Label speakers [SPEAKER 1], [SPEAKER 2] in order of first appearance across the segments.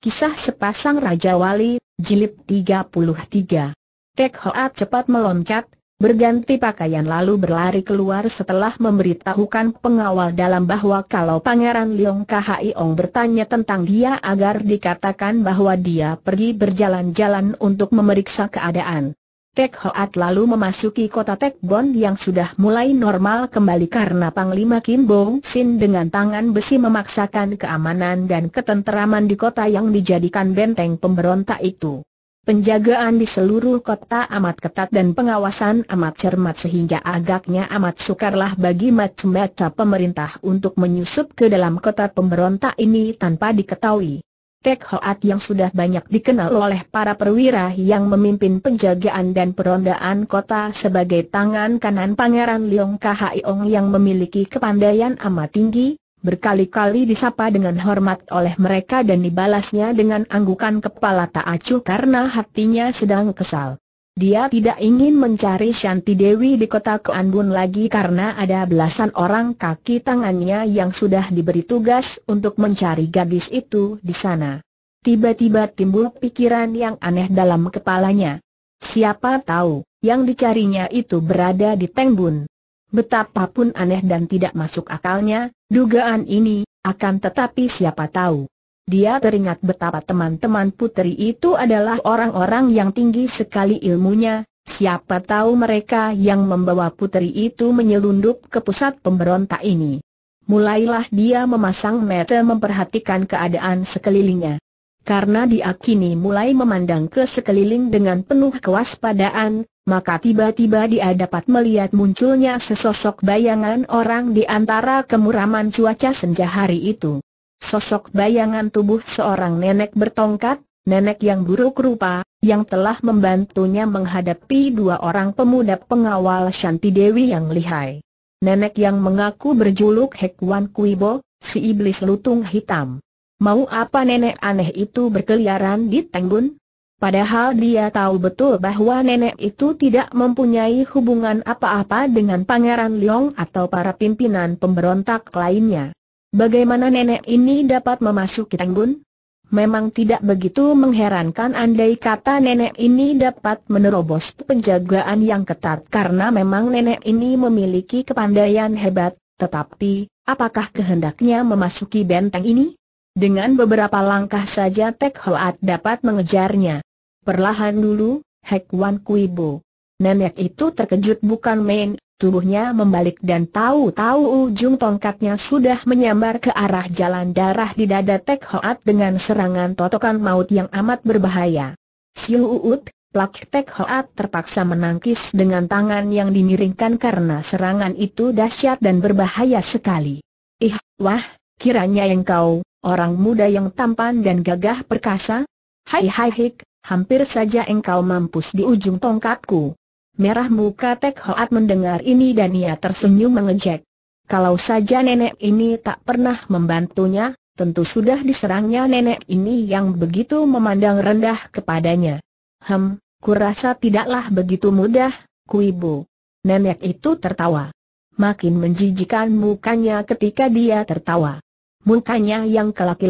[SPEAKER 1] Kisah Sepasang Raja Wali, Jilid 33 Tek Hoat cepat meloncat, berganti pakaian lalu berlari keluar setelah memberitahukan pengawal dalam bahwa kalau Pangeran Leong Ong bertanya tentang dia agar dikatakan bahwa dia pergi berjalan-jalan untuk memeriksa keadaan. Tek Hoat lalu memasuki kota Tek Bon yang sudah mulai normal kembali karena Panglima Kim Bong Sin dengan tangan besi memaksakan keamanan dan ketenteraman di kota yang dijadikan benteng pemberontak itu. Penjagaan di seluruh kota amat ketat dan pengawasan amat cermat sehingga agaknya amat sukarlah bagi macam-macam pemerintah untuk menyusup ke dalam kota pemberontak ini tanpa diketahui. Tek Hoat yang sudah banyak dikenal oleh para perwira yang memimpin penjagaan dan perondaan kota sebagai tangan kanan Pangeran Leong Khaiong yang memiliki kepandaian amat tinggi, berkali-kali disapa dengan hormat oleh mereka dan dibalasnya dengan anggukan kepala tak acuh karena hatinya sedang kesal. Dia tidak ingin mencari Shanti Dewi di kota Keanbun lagi karena ada belasan orang kaki tangannya yang sudah diberi tugas untuk mencari gadis itu di sana. Tiba-tiba timbul pikiran yang aneh dalam kepalanya. Siapa tahu, yang dicarinya itu berada di Tengbun. Betapapun aneh dan tidak masuk akalnya, dugaan ini, akan tetapi siapa tahu. Dia teringat betapa teman-teman putri itu adalah orang-orang yang tinggi sekali ilmunya, siapa tahu mereka yang membawa putri itu menyelundup ke pusat pemberontak ini. Mulailah dia memasang mata memperhatikan keadaan sekelilingnya. Karena dia kini mulai memandang ke sekeliling dengan penuh kewaspadaan, maka tiba-tiba dia dapat melihat munculnya sesosok bayangan orang di antara kemuraman cuaca senja hari itu. Sosok bayangan tubuh seorang nenek bertongkat, nenek yang buruk rupa, yang telah membantunya menghadapi dua orang pemuda pengawal Shanti Dewi yang lihai. Nenek yang mengaku berjuluk Hekwan Kuibo, si iblis lutung hitam. Mau apa nenek aneh itu berkeliaran di Tengbun? Padahal dia tahu betul bahwa nenek itu tidak mempunyai hubungan apa-apa dengan Pangeran Leong atau para pimpinan pemberontak lainnya. Bagaimana nenek ini dapat memasuki tanggung? Memang tidak begitu mengherankan andai kata nenek ini dapat menerobos penjagaan yang ketat karena memang nenek ini memiliki kepandaian hebat, tetapi, apakah kehendaknya memasuki benteng ini? Dengan beberapa langkah saja Tek Hoat dapat mengejarnya. Perlahan dulu, Hek Wan Kuibo. Nenek itu terkejut bukan main, Tubuhnya membalik dan tahu-tahu ujung tongkatnya sudah menyambar ke arah jalan darah di dada Tek Hoat dengan serangan totokan maut yang amat berbahaya. Siu Uut, plak Tek Hoat terpaksa menangkis dengan tangan yang dimiringkan karena serangan itu dahsyat dan berbahaya sekali. Ih, wah, kiranya yang kau, orang muda yang tampan dan gagah perkasa? Hai hai hik, hampir saja engkau mampus di ujung tongkatku. Merah muka Tek Hoat mendengar ini dan ia tersenyum mengejek. Kalau saja nenek ini tak pernah membantunya, tentu sudah diserangnya nenek ini yang begitu memandang rendah kepadanya. Hem, kurasa tidaklah begitu mudah, ku ibu. Nenek itu tertawa. Makin menjijikan mukanya ketika dia tertawa. Mukanya yang kelaki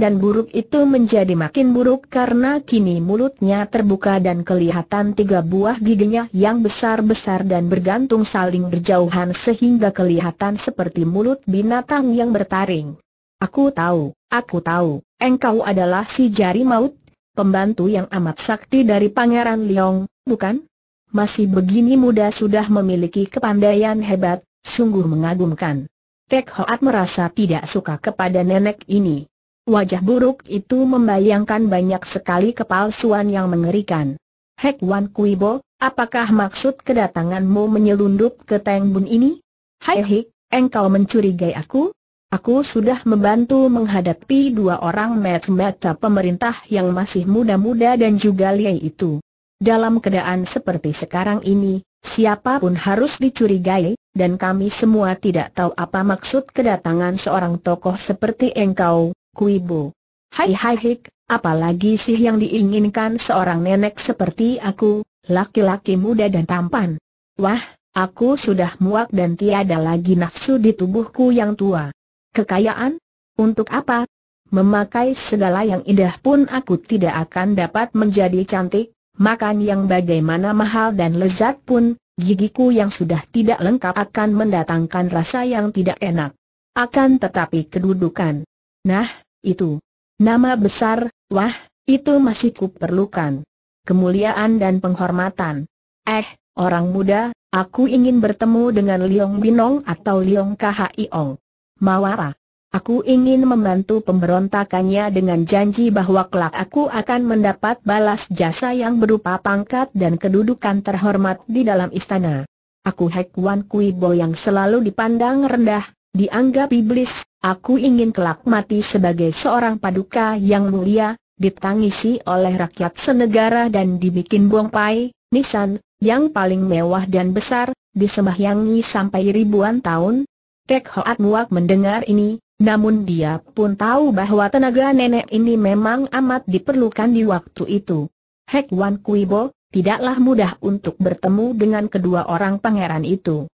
[SPEAKER 1] dan buruk itu menjadi makin buruk karena kini mulutnya terbuka dan kelihatan tiga buah giginya yang besar-besar dan bergantung saling berjauhan sehingga kelihatan seperti mulut binatang yang bertaring. Aku tahu, aku tahu, engkau adalah si jari maut, pembantu yang amat sakti dari Pangeran Liong, bukan? Masih begini muda sudah memiliki kepandaian hebat, sungguh mengagumkan. Tek Hoat merasa tidak suka kepada nenek ini. Wajah buruk itu membayangkan banyak sekali kepalsuan yang mengerikan. Hek Wan Kuibo, apakah maksud kedatanganmu menyelundup ke Teng Bun ini? Hai Hik, engkau mencurigai aku? Aku sudah membantu menghadapi dua orang mata-mata pemerintah yang masih muda-muda dan juga liai itu. Dalam keadaan seperti sekarang ini, siapapun harus dicurigai, dan kami semua tidak tahu apa maksud kedatangan seorang tokoh seperti engkau, Kuibo. Hai hai hik, apalagi sih yang diinginkan seorang nenek seperti aku, laki-laki muda dan tampan. Wah, aku sudah muak dan tiada lagi nafsu di tubuhku yang tua. Kekayaan? Untuk apa? Memakai segala yang indah pun aku tidak akan dapat menjadi cantik, makan yang bagaimana mahal dan lezat pun, Gigiku yang sudah tidak lengkap akan mendatangkan rasa yang tidak enak. Akan tetapi kedudukan. Nah, itu. Nama besar, wah, itu masih kuperlukan. Kemuliaan dan penghormatan. Eh, orang muda, aku ingin bertemu dengan Liong Binong atau Liong Iong. Mawara. Aku ingin membantu pemberontakannya dengan janji bahwa kelak aku akan mendapat balas jasa yang berupa pangkat dan kedudukan terhormat di dalam istana. Aku Hek Wan Kui Bo yang selalu dipandang rendah, dianggap iblis, aku ingin kelak mati sebagai seorang paduka yang mulia, ditangisi oleh rakyat senegara dan dibikin buang pai, nisan, yang paling mewah dan besar, disembahyangi sampai ribuan tahun. Tek Hoat Muak mendengar ini, namun dia pun tahu bahwa tenaga nenek ini memang amat diperlukan di waktu itu. Hek Wan Kuibo, tidaklah mudah untuk bertemu dengan kedua orang pangeran itu.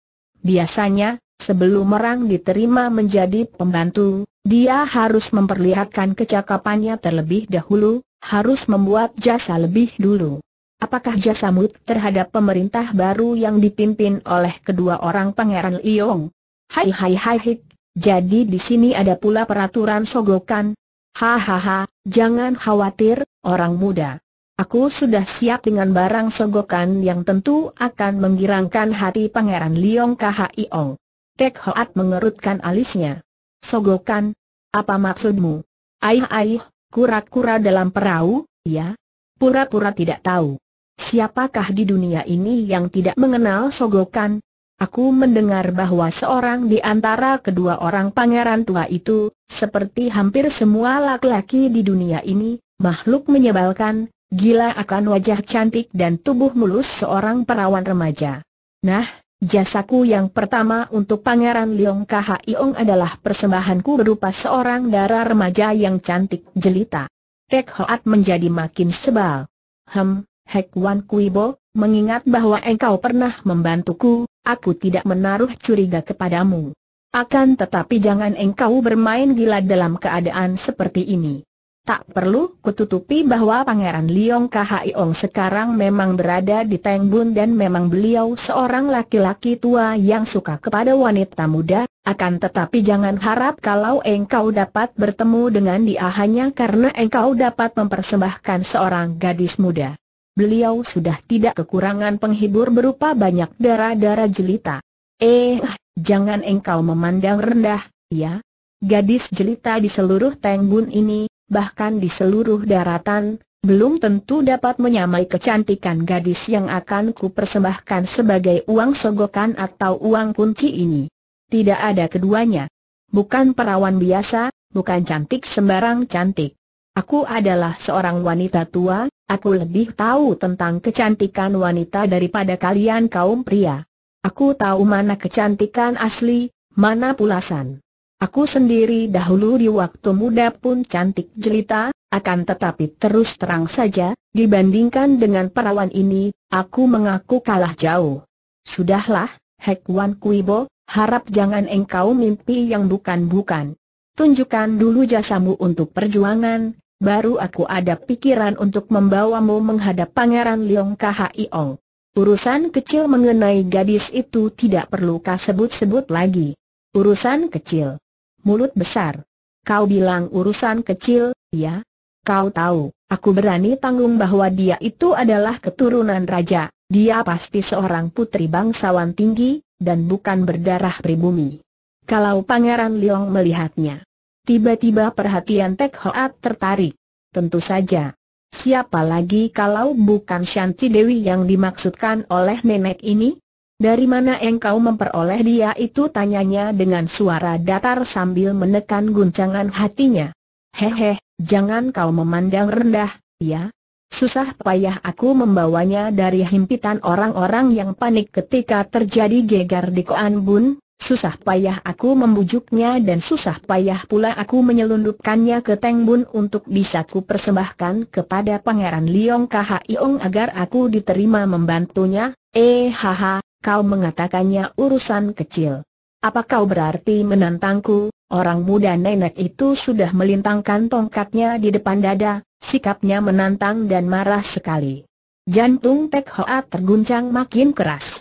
[SPEAKER 1] Biasanya, sebelum orang diterima menjadi pembantu, dia harus memperlihatkan kecakapannya terlebih dahulu, harus membuat jasa lebih dulu. Apakah jasamu terhadap pemerintah baru yang dipimpin oleh kedua orang pangeran Liong? Hai hai hai hik, jadi di sini ada pula peraturan sogokan. Hahaha, jangan khawatir, orang muda. Aku sudah siap dengan barang sogokan yang tentu akan menggirangkan hati Pangeran Liong Khiong. Tek Hoat mengerutkan alisnya. Sogokan? Apa maksudmu? Aih aih, kura-kura dalam perahu, ya? Pura-pura tidak tahu. Siapakah di dunia ini yang tidak mengenal sogokan? Aku mendengar bahwa seorang di antara kedua orang pangeran tua itu, seperti hampir semua laki-laki di dunia ini, makhluk menyebalkan, gila akan wajah cantik dan tubuh mulus seorang perawan remaja. Nah, jasaku yang pertama untuk pangeran Liong Iong adalah persembahanku berupa seorang darah remaja yang cantik jelita. Tek Hoat menjadi makin sebal. Hem, Hek Wan Kuibo, Mengingat bahwa engkau pernah membantuku, aku tidak menaruh curiga kepadamu. Akan tetapi jangan engkau bermain gila dalam keadaan seperti ini. Tak perlu kututupi bahwa Pangeran Liong Ong sekarang memang berada di Tengbun dan memang beliau seorang laki-laki tua yang suka kepada wanita muda, akan tetapi jangan harap kalau engkau dapat bertemu dengan dia hanya karena engkau dapat mempersembahkan seorang gadis muda beliau sudah tidak kekurangan penghibur berupa banyak darah-darah jelita. Eh, jangan engkau memandang rendah, ya. Gadis jelita di seluruh Tengbun ini, bahkan di seluruh daratan, belum tentu dapat menyamai kecantikan gadis yang akan kupersembahkan sebagai uang sogokan atau uang kunci ini. Tidak ada keduanya. Bukan perawan biasa, bukan cantik sembarang cantik. Aku adalah seorang wanita tua, aku lebih tahu tentang kecantikan wanita daripada kalian kaum pria. Aku tahu mana kecantikan asli, mana pulasan. Aku sendiri dahulu di waktu muda pun cantik jelita, akan tetapi terus terang saja, dibandingkan dengan perawan ini, aku mengaku kalah jauh. Sudahlah, Hekwan Kuibo, harap jangan engkau mimpi yang bukan-bukan tunjukkan dulu jasamu untuk perjuangan, baru aku ada pikiran untuk membawamu menghadap Pangeran Leong Khiong. Urusan kecil mengenai gadis itu tidak perlu kau sebut-sebut lagi. Urusan kecil. Mulut besar. Kau bilang urusan kecil, ya? Kau tahu, aku berani tanggung bahwa dia itu adalah keturunan raja, dia pasti seorang putri bangsawan tinggi, dan bukan berdarah pribumi. Kalau Pangeran Liong melihatnya. Tiba-tiba perhatian Tek Hoat tertarik. Tentu saja. Siapa lagi kalau bukan Shanti Dewi yang dimaksudkan oleh nenek ini? Dari mana engkau memperoleh dia itu tanyanya dengan suara datar sambil menekan guncangan hatinya. Hehe, jangan kau memandang rendah, ya. Susah payah aku membawanya dari himpitan orang-orang yang panik ketika terjadi gegar di Koan Bun, Susah payah aku membujuknya dan susah payah pula aku menyelundupkannya ke Teng Bun untuk bisa ku persembahkan kepada Pangeran Liong Iong agar aku diterima membantunya. Eh haha, kau mengatakannya urusan kecil. Apa kau berarti menantangku? Orang muda nenek itu sudah melintangkan tongkatnya di depan dada, sikapnya menantang dan marah sekali. Jantung Tek Hoa terguncang makin keras.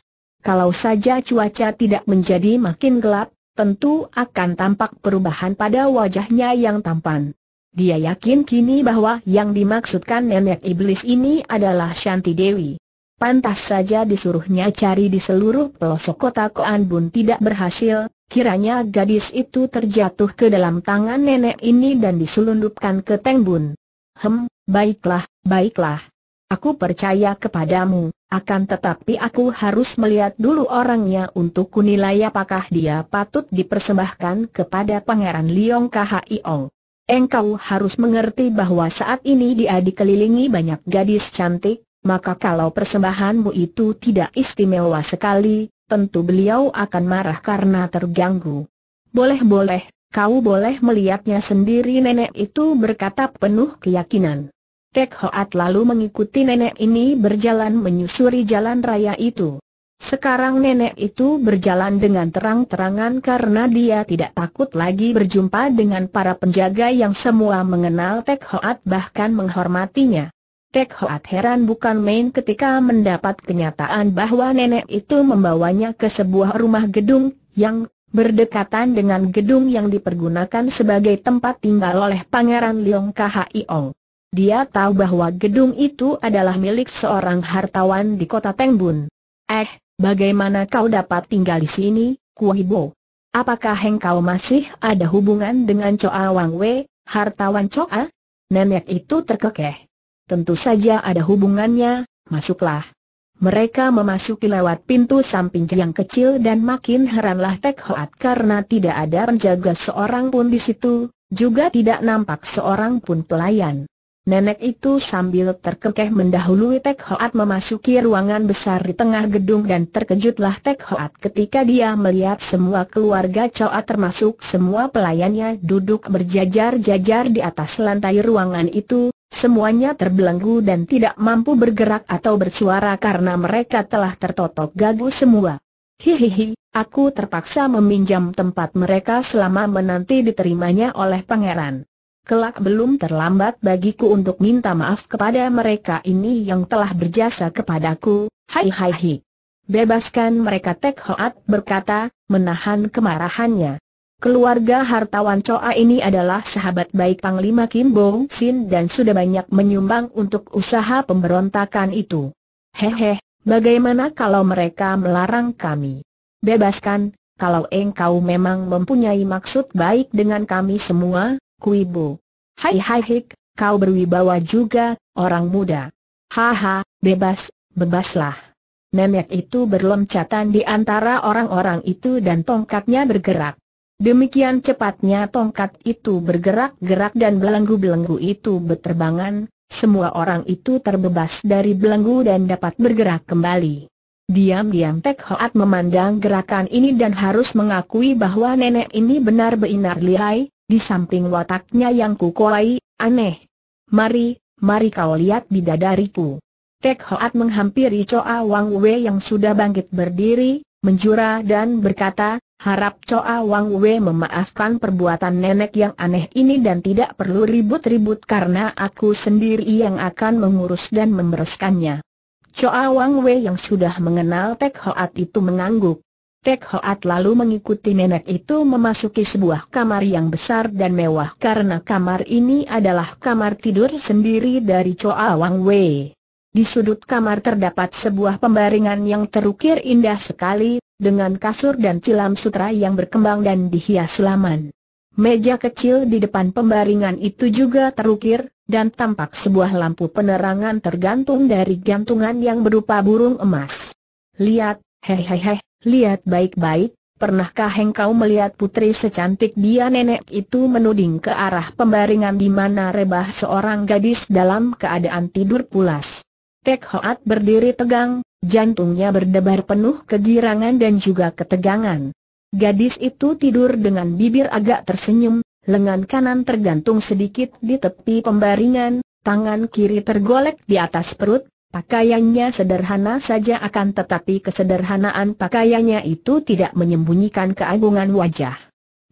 [SPEAKER 1] Kalau saja cuaca tidak menjadi makin gelap, tentu akan tampak perubahan pada wajahnya yang tampan. Dia yakin kini bahwa yang dimaksudkan nenek iblis ini adalah Shanti Dewi. Pantas saja disuruhnya cari di seluruh pelosok kota Koan Bun tidak berhasil, kiranya gadis itu terjatuh ke dalam tangan nenek ini dan diselundupkan ke Teng Hem, baiklah, baiklah. Aku percaya kepadamu. Akan tetapi aku harus melihat dulu orangnya untuk kunilai apakah dia patut dipersembahkan kepada Pangeran Liong Ong. Engkau harus mengerti bahwa saat ini dia dikelilingi banyak gadis cantik, maka kalau persembahanmu itu tidak istimewa sekali, tentu beliau akan marah karena terganggu. Boleh-boleh, kau boleh melihatnya sendiri nenek itu berkata penuh keyakinan. Tek Hoat lalu mengikuti nenek ini berjalan menyusuri jalan raya itu. Sekarang nenek itu berjalan dengan terang-terangan karena dia tidak takut lagi berjumpa dengan para penjaga yang semua mengenal Tek Hoat bahkan menghormatinya. Tek Hoat heran bukan main ketika mendapat kenyataan bahwa nenek itu membawanya ke sebuah rumah gedung yang berdekatan dengan gedung yang dipergunakan sebagai tempat tinggal oleh Pangeran Leong Khiong. Dia tahu bahwa gedung itu adalah milik seorang hartawan di kota Tengbun. Eh, bagaimana kau dapat tinggal di sini, Kuahibo. Apakah engkau masih ada hubungan dengan Choa Wang Wei, hartawan Choa? Nenek itu terkekeh. Tentu saja ada hubungannya, masuklah. Mereka memasuki lewat pintu samping yang kecil dan makin heranlah Tek Hoat karena tidak ada penjaga seorang pun di situ, juga tidak nampak seorang pun pelayan. Nenek itu sambil terkekeh mendahului Tek Hoat memasuki ruangan besar di tengah gedung dan terkejutlah Tek Hoat ketika dia melihat semua keluarga Choa termasuk semua pelayannya duduk berjajar-jajar di atas lantai ruangan itu, semuanya terbelenggu dan tidak mampu bergerak atau bersuara karena mereka telah tertotok gagu semua. Hihihi, aku terpaksa meminjam tempat mereka selama menanti diterimanya oleh pangeran. Kelak belum terlambat bagiku untuk minta maaf kepada mereka ini yang telah berjasa kepadaku, hai hai hai. Bebaskan mereka Tek Hoat berkata, menahan kemarahannya. Keluarga hartawan Choa ini adalah sahabat baik Panglima Kim Bong Sin dan sudah banyak menyumbang untuk usaha pemberontakan itu. Hehe, bagaimana kalau mereka melarang kami? Bebaskan, kalau engkau memang mempunyai maksud baik dengan kami semua, Kuibo. Hai hai hik, kau berwibawa juga, orang muda. Haha, bebas, bebaslah. Nenek itu berloncatan di antara orang-orang itu dan tongkatnya bergerak. Demikian cepatnya tongkat itu bergerak-gerak dan belenggu-belenggu itu berterbangan, semua orang itu terbebas dari belenggu dan dapat bergerak kembali. Diam-diam Tek Hoat memandang gerakan ini dan harus mengakui bahwa nenek ini benar-benar lihai, di samping wataknya yang kukuai, aneh. Mari, mari kau lihat bidadariku. Tek Hoat menghampiri Coa Wang Wei yang sudah bangkit berdiri, menjura dan berkata, harap Coa Wang Wei memaafkan perbuatan nenek yang aneh ini dan tidak perlu ribut-ribut karena aku sendiri yang akan mengurus dan membereskannya. Coa Wang Wei yang sudah mengenal Tek Hoat itu mengangguk. Tek Hoat lalu mengikuti nenek itu memasuki sebuah kamar yang besar dan mewah karena kamar ini adalah kamar tidur sendiri dari Choa Wang Wei. Di sudut kamar terdapat sebuah pembaringan yang terukir indah sekali, dengan kasur dan cilam sutra yang berkembang dan dihias laman. Meja kecil di depan pembaringan itu juga terukir, dan tampak sebuah lampu penerangan tergantung dari gantungan yang berupa burung emas. Lihat, hehehe, Lihat baik-baik, pernahkah engkau melihat putri secantik dia nenek itu menuding ke arah pembaringan di mana rebah seorang gadis dalam keadaan tidur pulas. Tek Hoat berdiri tegang, jantungnya berdebar penuh kegirangan dan juga ketegangan. Gadis itu tidur dengan bibir agak tersenyum, lengan kanan tergantung sedikit di tepi pembaringan, tangan kiri tergolek di atas perut, Pakaiannya sederhana saja akan tetapi kesederhanaan pakaiannya itu tidak menyembunyikan keagungan wajah.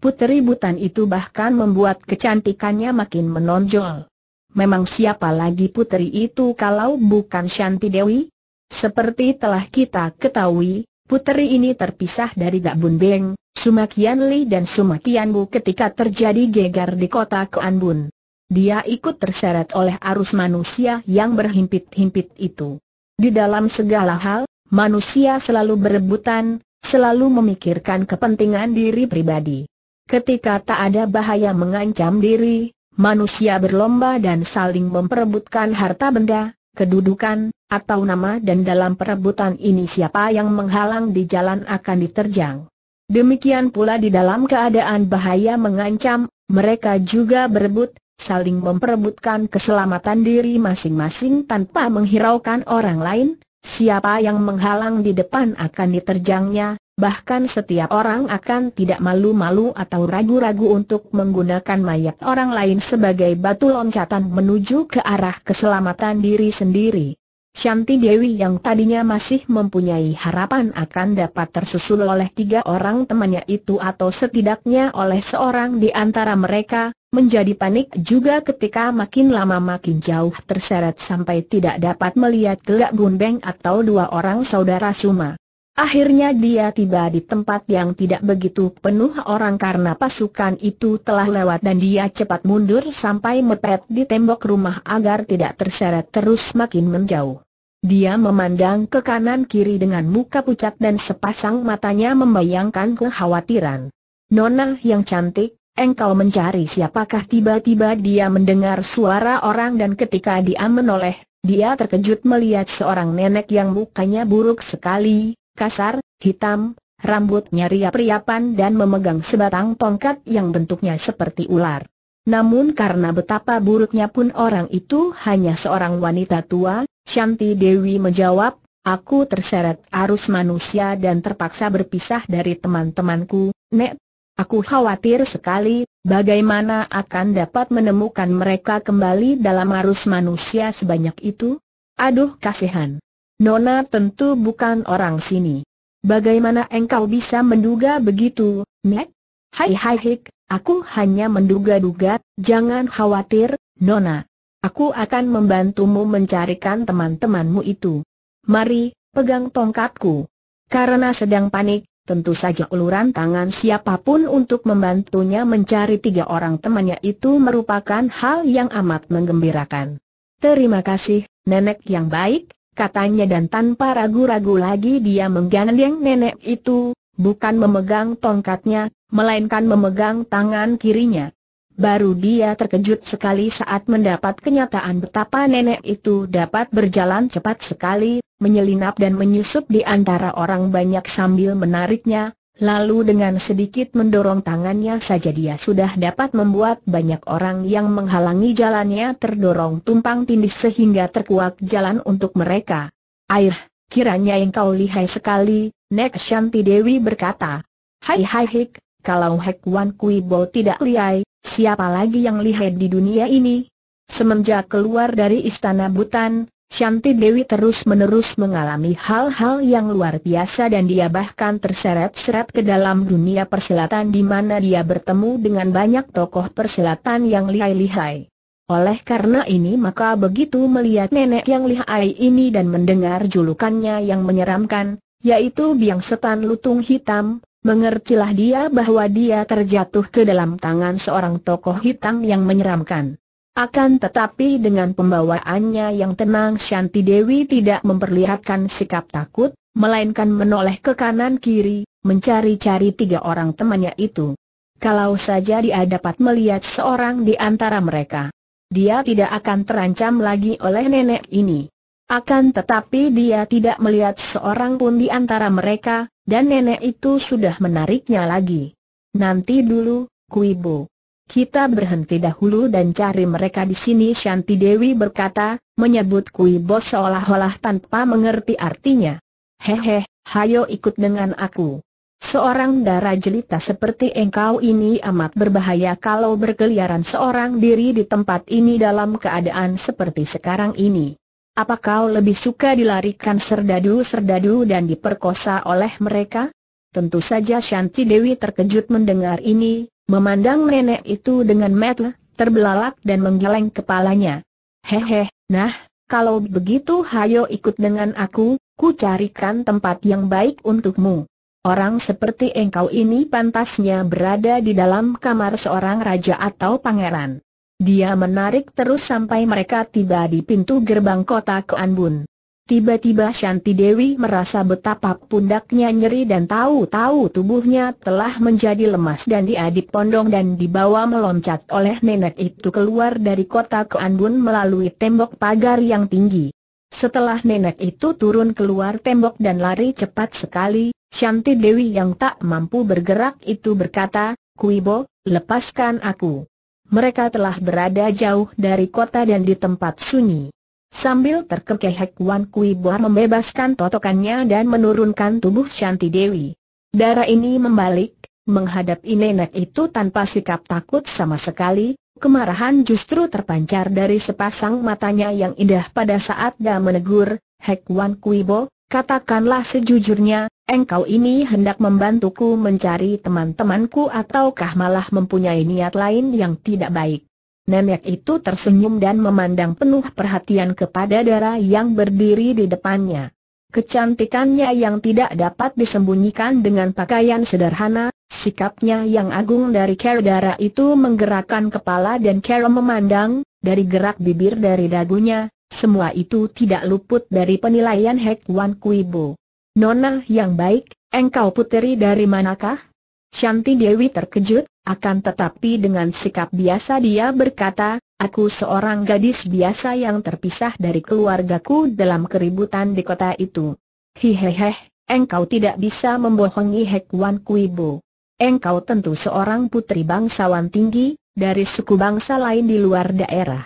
[SPEAKER 1] Puteri Butan itu bahkan membuat kecantikannya makin menonjol. Memang siapa lagi puteri itu kalau bukan Shanti Dewi? Seperti telah kita ketahui, puteri ini terpisah dari Gabun Beng, Sumakian Li dan Sumakian Bu ketika terjadi gegar di kota Keanbun dia ikut terseret oleh arus manusia yang berhimpit-himpit itu. Di dalam segala hal, manusia selalu berebutan, selalu memikirkan kepentingan diri pribadi. Ketika tak ada bahaya mengancam diri, manusia berlomba dan saling memperebutkan harta benda, kedudukan, atau nama dan dalam perebutan ini siapa yang menghalang di jalan akan diterjang. Demikian pula di dalam keadaan bahaya mengancam, mereka juga berebut, saling memperebutkan keselamatan diri masing-masing tanpa menghiraukan orang lain, siapa yang menghalang di depan akan diterjangnya, bahkan setiap orang akan tidak malu-malu atau ragu-ragu untuk menggunakan mayat orang lain sebagai batu loncatan menuju ke arah keselamatan diri sendiri. Shanti Dewi yang tadinya masih mempunyai harapan akan dapat tersusul oleh tiga orang temannya itu atau setidaknya oleh seorang di antara mereka, menjadi panik juga ketika makin lama makin jauh terseret sampai tidak dapat melihat gelak gunbeng atau dua orang saudara Suma. Akhirnya dia tiba di tempat yang tidak begitu penuh orang karena pasukan itu telah lewat dan dia cepat mundur sampai mepet di tembok rumah agar tidak terseret terus makin menjauh. Dia memandang ke kanan kiri dengan muka pucat dan sepasang matanya membayangkan kekhawatiran. Nona yang cantik, engkau mencari siapakah tiba-tiba dia mendengar suara orang dan ketika dia menoleh, dia terkejut melihat seorang nenek yang mukanya buruk sekali, kasar, hitam, rambutnya riap-riapan dan memegang sebatang tongkat yang bentuknya seperti ular. Namun karena betapa buruknya pun orang itu hanya seorang wanita tua, Shanti Dewi menjawab, aku terseret arus manusia dan terpaksa berpisah dari teman-temanku, Nek. Aku khawatir sekali, bagaimana akan dapat menemukan mereka kembali dalam arus manusia sebanyak itu? Aduh kasihan. Nona tentu bukan orang sini. Bagaimana engkau bisa menduga begitu, Nek? Hai hai hik, aku hanya menduga-duga, jangan khawatir, Nona. Aku akan membantumu mencarikan teman-temanmu itu. Mari, pegang tongkatku. Karena sedang panik, tentu saja uluran tangan siapapun untuk membantunya mencari tiga orang temannya itu merupakan hal yang amat menggembirakan. Terima kasih, nenek yang baik, katanya dan tanpa ragu-ragu lagi dia menggandeng nenek itu, bukan memegang tongkatnya, melainkan memegang tangan kirinya. Baru dia terkejut sekali saat mendapat kenyataan betapa nenek itu dapat berjalan cepat sekali, menyelinap dan menyusup di antara orang banyak sambil menariknya, Lalu dengan sedikit mendorong tangannya saja dia sudah dapat membuat banyak orang yang menghalangi jalannya terdorong tumpang tindih sehingga terkuak jalan untuk mereka. Air, kiranya yang kau lihai sekali, Nek Shanti Dewi berkata. Hai hai hik, kalau Hek Wan Kui Bo tidak lihai, siapa lagi yang lihai di dunia ini? Semenjak keluar dari istana Butan, Shanti Dewi terus-menerus mengalami hal-hal yang luar biasa dan dia bahkan terseret-seret ke dalam dunia persilatan di mana dia bertemu dengan banyak tokoh persilatan yang lihai-lihai. Oleh karena ini maka begitu melihat nenek yang lihai ini dan mendengar julukannya yang menyeramkan, yaitu biang setan lutung hitam, mengertilah dia bahwa dia terjatuh ke dalam tangan seorang tokoh hitam yang menyeramkan. Akan tetapi dengan pembawaannya yang tenang Shanti Dewi tidak memperlihatkan sikap takut, melainkan menoleh ke kanan kiri, mencari-cari tiga orang temannya itu. Kalau saja dia dapat melihat seorang di antara mereka, dia tidak akan terancam lagi oleh nenek ini. Akan tetapi dia tidak melihat seorang pun di antara mereka, dan nenek itu sudah menariknya lagi. Nanti dulu, Kuibo. Kita berhenti dahulu dan cari mereka di sini Shanti Dewi berkata, menyebut Kui Bos seolah-olah tanpa mengerti artinya. Hehe, hayo ikut dengan aku. Seorang darah jelita seperti engkau ini amat berbahaya kalau berkeliaran seorang diri di tempat ini dalam keadaan seperti sekarang ini. Apa kau lebih suka dilarikan serdadu-serdadu dan diperkosa oleh mereka? Tentu saja Shanti Dewi terkejut mendengar ini, Memandang nenek itu dengan metel, terbelalak dan menggeleng kepalanya. Hehe, nah, kalau begitu hayo ikut dengan aku, ku carikan tempat yang baik untukmu. Orang seperti engkau ini pantasnya berada di dalam kamar seorang raja atau pangeran. Dia menarik terus sampai mereka tiba di pintu gerbang kota Keanbun. Tiba-tiba Shanti Dewi merasa betapa pundaknya nyeri dan tahu-tahu tubuhnya telah menjadi lemas dan diadip pondong dan dibawa meloncat oleh nenek itu keluar dari kota ke Keandun melalui tembok pagar yang tinggi. Setelah nenek itu turun keluar tembok dan lari cepat sekali, Shanti Dewi yang tak mampu bergerak itu berkata, Kuibo, lepaskan aku. Mereka telah berada jauh dari kota dan di tempat sunyi. Sambil terkekeh Wan Kui Boa membebaskan totokannya dan menurunkan tubuh Shanti Dewi. Darah ini membalik, menghadap nenek itu tanpa sikap takut sama sekali, kemarahan justru terpancar dari sepasang matanya yang indah pada saat dia menegur, Hek Wan Kui Bo, katakanlah sejujurnya, engkau ini hendak membantuku mencari teman-temanku ataukah malah mempunyai niat lain yang tidak baik. Nenek itu tersenyum dan memandang penuh perhatian kepada darah yang berdiri di depannya. Kecantikannya yang tidak dapat disembunyikan dengan pakaian sederhana, sikapnya yang agung dari Dara itu menggerakkan kepala dan Kera memandang, dari gerak bibir dari dagunya, semua itu tidak luput dari penilaian Hek Wan Kuibo. Nona yang baik, engkau puteri dari manakah? Shanti Dewi terkejut, akan tetapi dengan sikap biasa dia berkata, aku seorang gadis biasa yang terpisah dari keluargaku dalam keributan di kota itu. Hehehe, engkau tidak bisa membohongi Hekwan Kuibo. Engkau tentu seorang putri bangsawan tinggi, dari suku bangsa lain di luar daerah.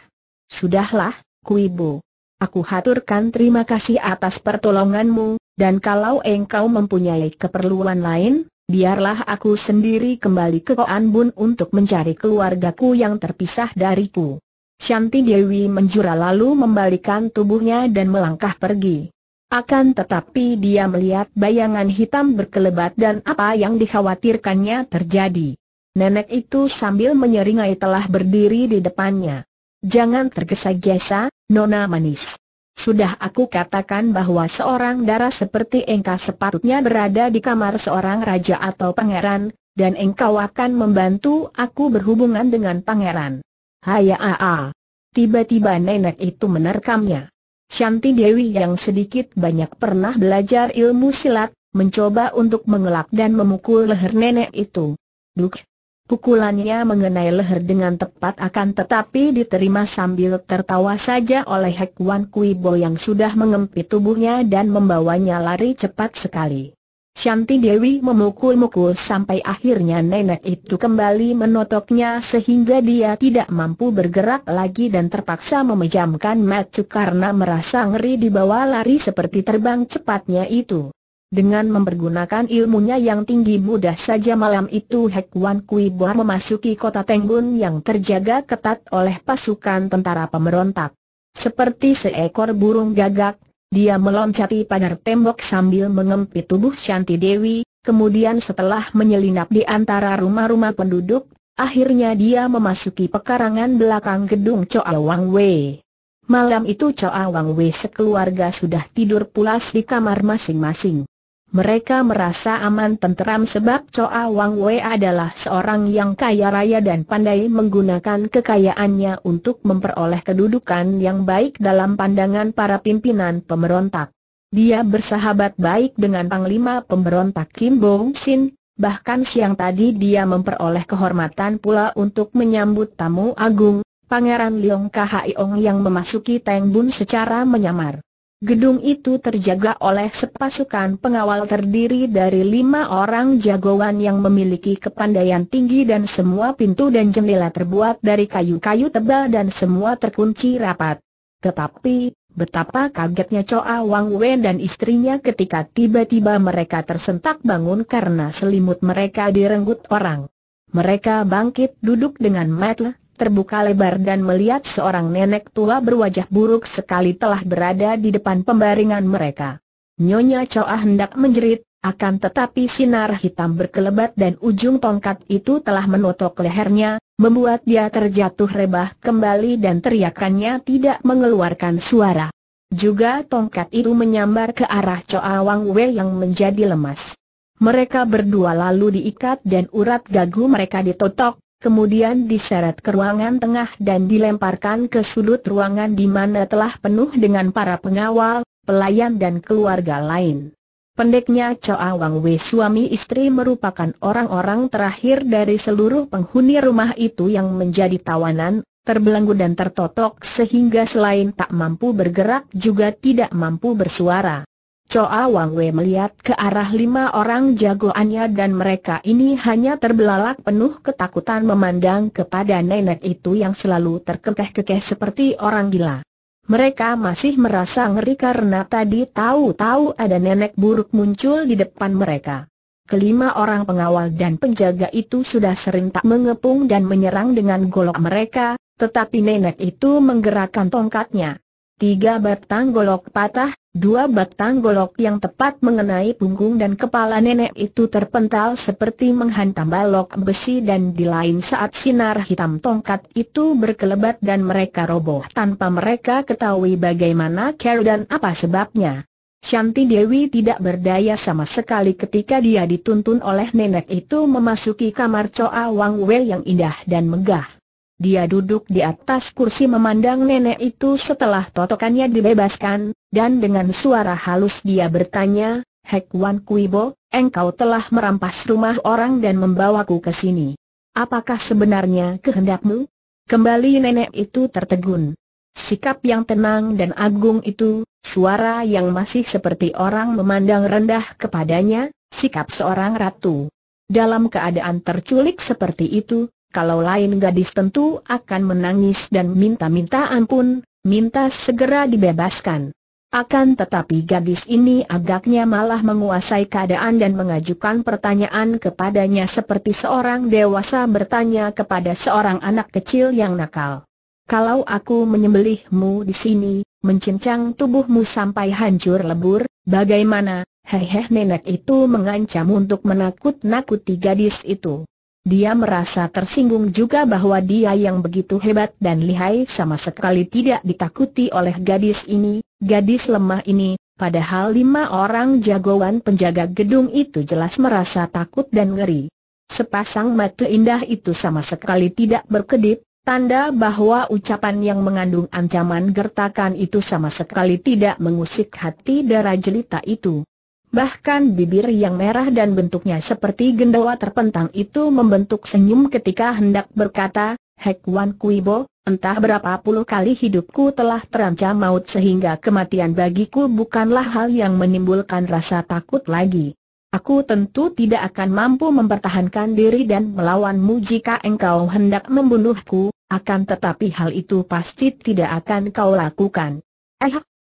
[SPEAKER 1] Sudahlah, Kuibo. Aku haturkan terima kasih atas pertolonganmu, dan kalau engkau mempunyai keperluan lain, biarlah aku sendiri kembali ke Koan Bun untuk mencari keluargaku yang terpisah dariku. Shanti Dewi menjura lalu membalikan tubuhnya dan melangkah pergi. Akan tetapi dia melihat bayangan hitam berkelebat dan apa yang dikhawatirkannya terjadi. Nenek itu sambil menyeringai telah berdiri di depannya. Jangan tergesa-gesa, Nona Manis. Sudah aku katakan bahwa seorang darah seperti engkau sepatutnya berada di kamar seorang raja atau pangeran, dan engkau akan membantu aku berhubungan dengan pangeran. Haya aa. Tiba-tiba nenek itu menerkamnya. Shanti Dewi yang sedikit banyak pernah belajar ilmu silat, mencoba untuk mengelak dan memukul leher nenek itu. Duk, Pukulannya mengenai leher dengan tepat akan tetapi diterima sambil tertawa saja oleh Hek Wan Kui Bo yang sudah mengempit tubuhnya dan membawanya lari cepat sekali. Shanti Dewi memukul-mukul sampai akhirnya nenek itu kembali menotoknya sehingga dia tidak mampu bergerak lagi dan terpaksa memejamkan mata karena merasa ngeri dibawa lari seperti terbang cepatnya itu. Dengan mempergunakan ilmunya yang tinggi mudah saja malam itu Hek Wan Kui Boa memasuki kota Tenggung yang terjaga ketat oleh pasukan tentara pemberontak. Seperti seekor burung gagak, dia meloncati pagar tembok sambil mengempit tubuh Shanti Dewi, kemudian setelah menyelinap di antara rumah-rumah penduduk, akhirnya dia memasuki pekarangan belakang gedung Choa Wang Wei. Malam itu Choa Wang Wei sekeluarga sudah tidur pulas di kamar masing-masing. Mereka merasa aman tenteram sebab Choa Wang Wei adalah seorang yang kaya raya dan pandai menggunakan kekayaannya untuk memperoleh kedudukan yang baik dalam pandangan para pimpinan pemberontak. Dia bersahabat baik dengan Panglima pemberontak Kim Bong Sin, bahkan siang tadi dia memperoleh kehormatan pula untuk menyambut tamu agung, Pangeran Leong Iong yang memasuki Teng Bun secara menyamar. Gedung itu terjaga oleh sepasukan pengawal terdiri dari lima orang jagoan yang memiliki kepandaian tinggi dan semua pintu dan jendela terbuat dari kayu-kayu tebal dan semua terkunci rapat. Tetapi, betapa kagetnya Coa Wang Wen dan istrinya ketika tiba-tiba mereka tersentak bangun karena selimut mereka direnggut orang. Mereka bangkit duduk dengan metel, terbuka lebar dan melihat seorang nenek tua berwajah buruk sekali telah berada di depan pembaringan mereka. Nyonya Choa hendak menjerit, akan tetapi sinar hitam berkelebat dan ujung tongkat itu telah menotok lehernya, membuat dia terjatuh rebah kembali dan teriakannya tidak mengeluarkan suara. Juga tongkat itu menyambar ke arah Choa Wang Wei yang menjadi lemas. Mereka berdua lalu diikat dan urat gagu mereka ditotok, kemudian diseret ke ruangan tengah dan dilemparkan ke sudut ruangan di mana telah penuh dengan para pengawal, pelayan dan keluarga lain. Pendeknya Choa Wang Wei suami istri merupakan orang-orang terakhir dari seluruh penghuni rumah itu yang menjadi tawanan, terbelenggu dan tertotok sehingga selain tak mampu bergerak juga tidak mampu bersuara. Choa Wang Wei melihat ke arah lima orang jagoannya dan mereka ini hanya terbelalak penuh ketakutan memandang kepada nenek itu yang selalu terkekeh-kekeh seperti orang gila. Mereka masih merasa ngeri karena tadi tahu-tahu ada nenek buruk muncul di depan mereka. Kelima orang pengawal dan penjaga itu sudah sering tak mengepung dan menyerang dengan golok mereka, tetapi nenek itu menggerakkan tongkatnya tiga batang golok patah, dua batang golok yang tepat mengenai punggung dan kepala nenek itu terpental seperti menghantam balok besi dan di lain saat sinar hitam tongkat itu berkelebat dan mereka roboh tanpa mereka ketahui bagaimana care dan apa sebabnya. Shanti Dewi tidak berdaya sama sekali ketika dia dituntun oleh nenek itu memasuki kamar Choa Wang Wei yang indah dan megah. Dia duduk di atas kursi memandang nenek itu setelah totokannya dibebaskan, dan dengan suara halus dia bertanya, Hek Wan Kuibo, engkau telah merampas rumah orang dan membawaku ke sini. Apakah sebenarnya kehendakmu? Kembali nenek itu tertegun. Sikap yang tenang dan agung itu, suara yang masih seperti orang memandang rendah kepadanya, sikap seorang ratu. Dalam keadaan terculik seperti itu, kalau lain gadis tentu akan menangis dan minta-minta ampun, minta segera dibebaskan. Akan tetapi gadis ini agaknya malah menguasai keadaan dan mengajukan pertanyaan kepadanya seperti seorang dewasa bertanya kepada seorang anak kecil yang nakal. Kalau aku menyembelihmu di sini, mencincang tubuhmu sampai hancur lebur, bagaimana? Hehehe nenek itu mengancam untuk menakut-nakuti gadis itu. Dia merasa tersinggung juga bahwa dia yang begitu hebat dan lihai sama sekali tidak ditakuti oleh gadis ini, gadis lemah ini, padahal lima orang jagoan penjaga gedung itu jelas merasa takut dan ngeri. Sepasang mata indah itu sama sekali tidak berkedip, tanda bahwa ucapan yang mengandung ancaman gertakan itu sama sekali tidak mengusik hati darah jelita itu bahkan bibir yang merah dan bentuknya seperti gendawa terpentang itu membentuk senyum ketika hendak berkata, Hek Wan Kuibo, entah berapa puluh kali hidupku telah terancam maut sehingga kematian bagiku bukanlah hal yang menimbulkan rasa takut lagi. Aku tentu tidak akan mampu mempertahankan diri dan melawanmu jika engkau hendak membunuhku, akan tetapi hal itu pasti tidak akan kau lakukan. Eh,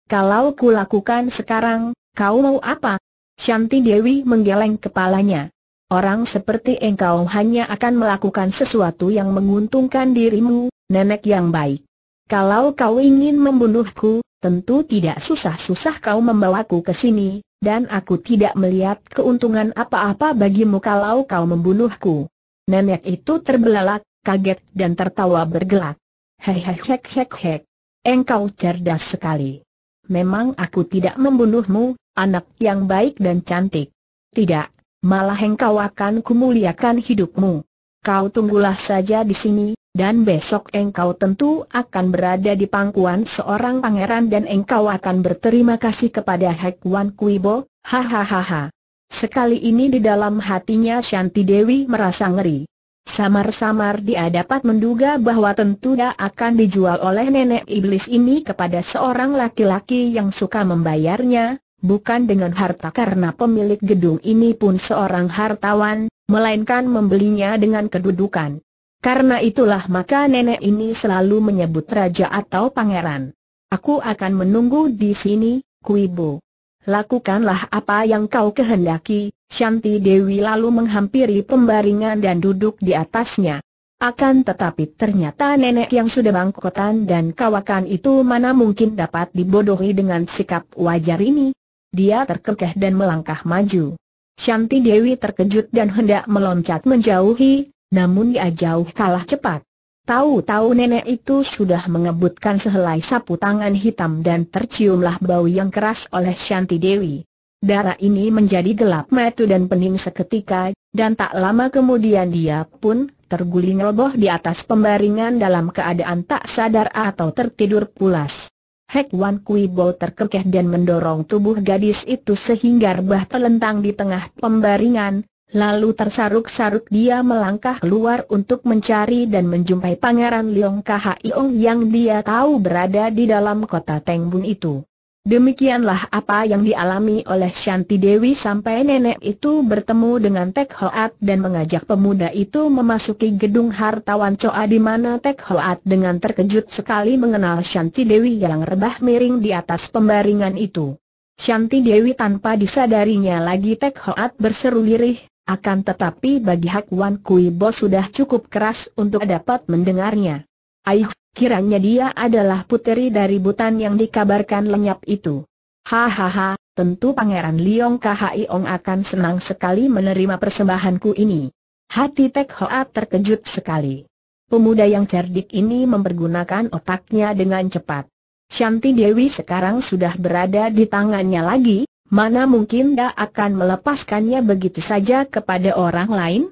[SPEAKER 1] kalau ku lakukan sekarang, kau mau apa? Shanti Dewi menggeleng kepalanya. Orang seperti engkau hanya akan melakukan sesuatu yang menguntungkan dirimu, nenek yang baik. Kalau kau ingin membunuhku, tentu tidak susah-susah kau membawaku ke sini, dan aku tidak melihat keuntungan apa-apa bagimu kalau kau membunuhku. Nenek itu terbelalak, kaget dan tertawa bergelak. Hehehehehe, Engkau cerdas sekali. Memang aku tidak membunuhmu, anak yang baik dan cantik. Tidak, malah engkau akan kumuliakan hidupmu. Kau tunggulah saja di sini, dan besok engkau tentu akan berada di pangkuan seorang pangeran dan engkau akan berterima kasih kepada Hekwan Kuibo, hahaha. Sekali ini di dalam hatinya Shanti Dewi merasa ngeri. Samar-samar dia dapat menduga bahwa tentu dia akan dijual oleh nenek iblis ini kepada seorang laki-laki yang suka membayarnya, bukan dengan harta karena pemilik gedung ini pun seorang hartawan, melainkan membelinya dengan kedudukan. Karena itulah maka nenek ini selalu menyebut raja atau pangeran. Aku akan menunggu di sini, Kuibu. Lakukanlah apa yang kau kehendaki, Shanti Dewi lalu menghampiri pembaringan dan duduk di atasnya. Akan tetapi ternyata nenek yang sudah bangkotan dan kawakan itu mana mungkin dapat dibodohi dengan sikap wajar ini, dia terkekeh dan melangkah maju. Shanti Dewi terkejut dan hendak meloncat menjauhi, namun ia jauh kalah cepat. Tahu-tahu nenek itu sudah mengebutkan sehelai sapu tangan hitam dan terciumlah bau yang keras oleh Shanti Dewi. Darah ini menjadi gelap mata dan pening seketika, dan tak lama kemudian dia pun terguling roboh di atas pembaringan dalam keadaan tak sadar atau tertidur pulas. Hek Wan Kui Bo terkekeh dan mendorong tubuh gadis itu sehingga rebah telentang di tengah pembaringan, lalu tersaruk-saruk dia melangkah keluar untuk mencari dan menjumpai Pangeran Leong Iong yang dia tahu berada di dalam kota Teng Bun itu. Demikianlah apa yang dialami oleh Shanti Dewi sampai nenek itu bertemu dengan Tek Hoat dan mengajak pemuda itu memasuki gedung hartawan Coa di mana Tek Hoat dengan terkejut sekali mengenal Shanti Dewi yang rebah miring di atas pembaringan itu. Shanti Dewi tanpa disadarinya lagi Tek Hoat berseru lirih, akan tetapi bagi Hak Wan Kui Bo sudah cukup keras untuk dapat mendengarnya. Aih, kiranya dia adalah puteri dari Butan yang dikabarkan lenyap itu. Hahaha, tentu Pangeran Liong Ong akan senang sekali menerima persembahanku ini. Hati Tek Hoa terkejut sekali. Pemuda yang cerdik ini mempergunakan otaknya dengan cepat. Shanti Dewi sekarang sudah berada di tangannya lagi, mana mungkin dia akan melepaskannya begitu saja kepada orang lain?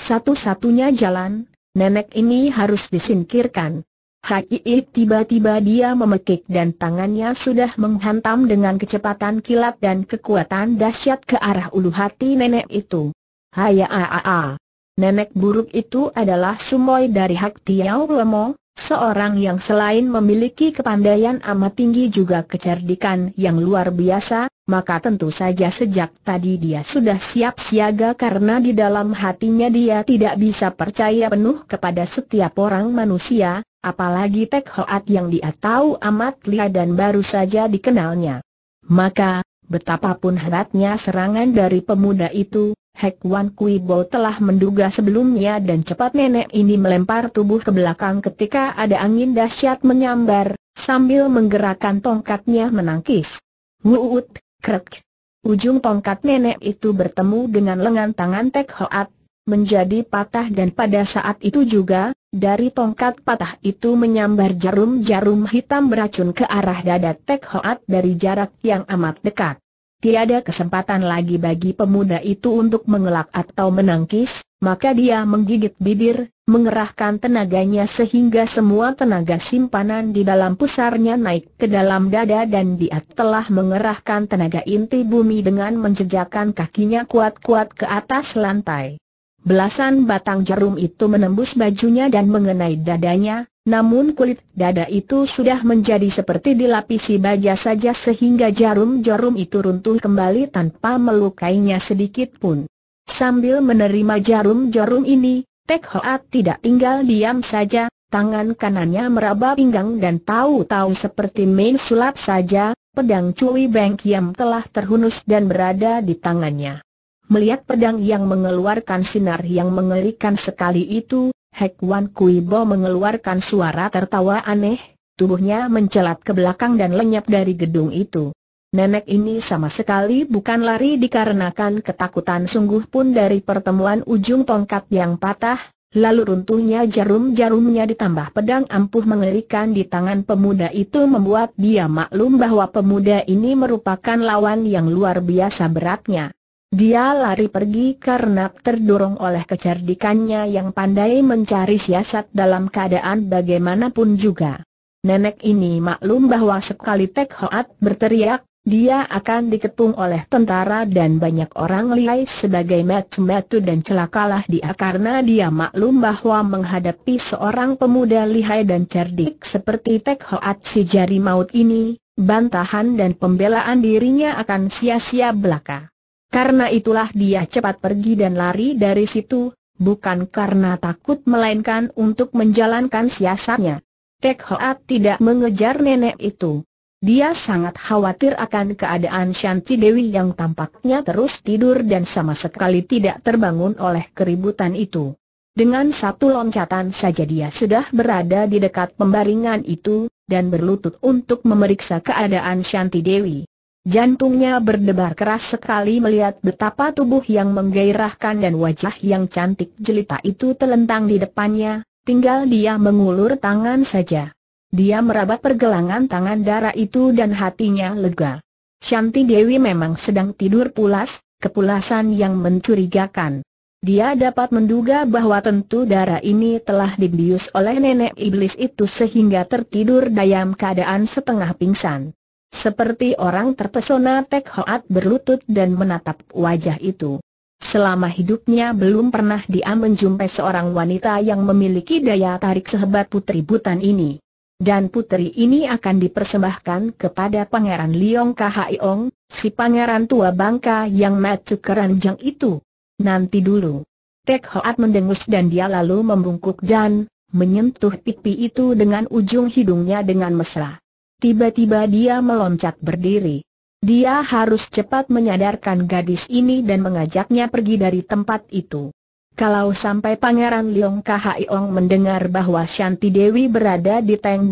[SPEAKER 1] Satu-satunya jalan, nenek ini harus disingkirkan. Haki tiba-tiba dia memekik dan tangannya sudah menghantam dengan kecepatan kilat dan kekuatan dahsyat ke arah ulu hati nenek itu. Hayaaaa! Nenek buruk itu adalah sumoy dari Hak Tiao Lemong, Seorang yang selain memiliki kepandaian amat tinggi juga kecerdikan yang luar biasa, maka tentu saja sejak tadi dia sudah siap siaga karena di dalam hatinya dia tidak bisa percaya penuh kepada setiap orang manusia, apalagi Tek Hoat yang dia tahu amat lihat dan baru saja dikenalnya. Maka, betapapun hebatnya serangan dari pemuda itu, Hek Wan Kui Bo telah menduga sebelumnya dan cepat nenek ini melempar tubuh ke belakang ketika ada angin dahsyat menyambar, sambil menggerakkan tongkatnya menangkis. Wuut, krek. Ujung tongkat nenek itu bertemu dengan lengan tangan Tek Hoat, menjadi patah dan pada saat itu juga, dari tongkat patah itu menyambar jarum-jarum hitam beracun ke arah dada Tek Hoat dari jarak yang amat dekat tiada kesempatan lagi bagi pemuda itu untuk mengelak atau menangkis, maka dia menggigit bibir, mengerahkan tenaganya sehingga semua tenaga simpanan di dalam pusarnya naik ke dalam dada dan dia telah mengerahkan tenaga inti bumi dengan menjejakkan kakinya kuat-kuat ke atas lantai. Belasan batang jarum itu menembus bajunya dan mengenai dadanya, namun kulit dada itu sudah menjadi seperti dilapisi baja saja sehingga jarum jarum itu runtuh kembali tanpa melukainya sedikit pun. Sambil menerima jarum jarum ini, Tek Hoat tidak tinggal diam saja, tangan kanannya meraba pinggang dan tahu-tahu seperti main sulap saja, pedang Cui Beng Kiam telah terhunus dan berada di tangannya. Melihat pedang yang mengeluarkan sinar yang mengerikan sekali itu, Hek Wan Kui Bo mengeluarkan suara tertawa aneh, tubuhnya mencelat ke belakang dan lenyap dari gedung itu. Nenek ini sama sekali bukan lari dikarenakan ketakutan sungguh pun dari pertemuan ujung tongkat yang patah, lalu runtuhnya jarum-jarumnya ditambah pedang ampuh mengerikan di tangan pemuda itu membuat dia maklum bahwa pemuda ini merupakan lawan yang luar biasa beratnya. Dia lari pergi karena terdorong oleh kecerdikannya yang pandai mencari siasat dalam keadaan bagaimanapun juga. Nenek ini maklum bahwa sekali Tek Hoat berteriak, dia akan diketung oleh tentara dan banyak orang lihai sebagai metu-metu dan celakalah dia karena dia maklum bahwa menghadapi seorang pemuda lihai dan cerdik seperti Tek Hoat si jari maut ini, bantahan dan pembelaan dirinya akan sia-sia belaka. Karena itulah dia cepat pergi dan lari dari situ, bukan karena takut melainkan untuk menjalankan siasatnya. Tek Hoat tidak mengejar nenek itu. Dia sangat khawatir akan keadaan Shanti Dewi yang tampaknya terus tidur dan sama sekali tidak terbangun oleh keributan itu. Dengan satu loncatan saja dia sudah berada di dekat pembaringan itu, dan berlutut untuk memeriksa keadaan Shanti Dewi. Jantungnya berdebar keras sekali melihat betapa tubuh yang menggairahkan dan wajah yang cantik jelita itu telentang di depannya, tinggal dia mengulur tangan saja. Dia meraba pergelangan tangan darah itu dan hatinya lega. Shanti Dewi memang sedang tidur pulas, kepulasan yang mencurigakan. Dia dapat menduga bahwa tentu darah ini telah dibius oleh nenek iblis itu sehingga tertidur dayam keadaan setengah pingsan. Seperti orang terpesona Tek Hoat berlutut dan menatap wajah itu. Selama hidupnya belum pernah dia menjumpai seorang wanita yang memiliki daya tarik sehebat putri butan ini. Dan putri ini akan dipersembahkan kepada Pangeran Liong Kahaiong, si pangeran tua bangka yang matu keranjang itu. Nanti dulu. Tek Hoat mendengus dan dia lalu membungkuk dan menyentuh pipi itu dengan ujung hidungnya dengan mesra. Tiba-tiba dia meloncat berdiri. Dia harus cepat menyadarkan gadis ini dan mengajaknya pergi dari tempat itu. Kalau sampai Pangeran Leong Khaeong mendengar bahwa Shanti Dewi berada di Teng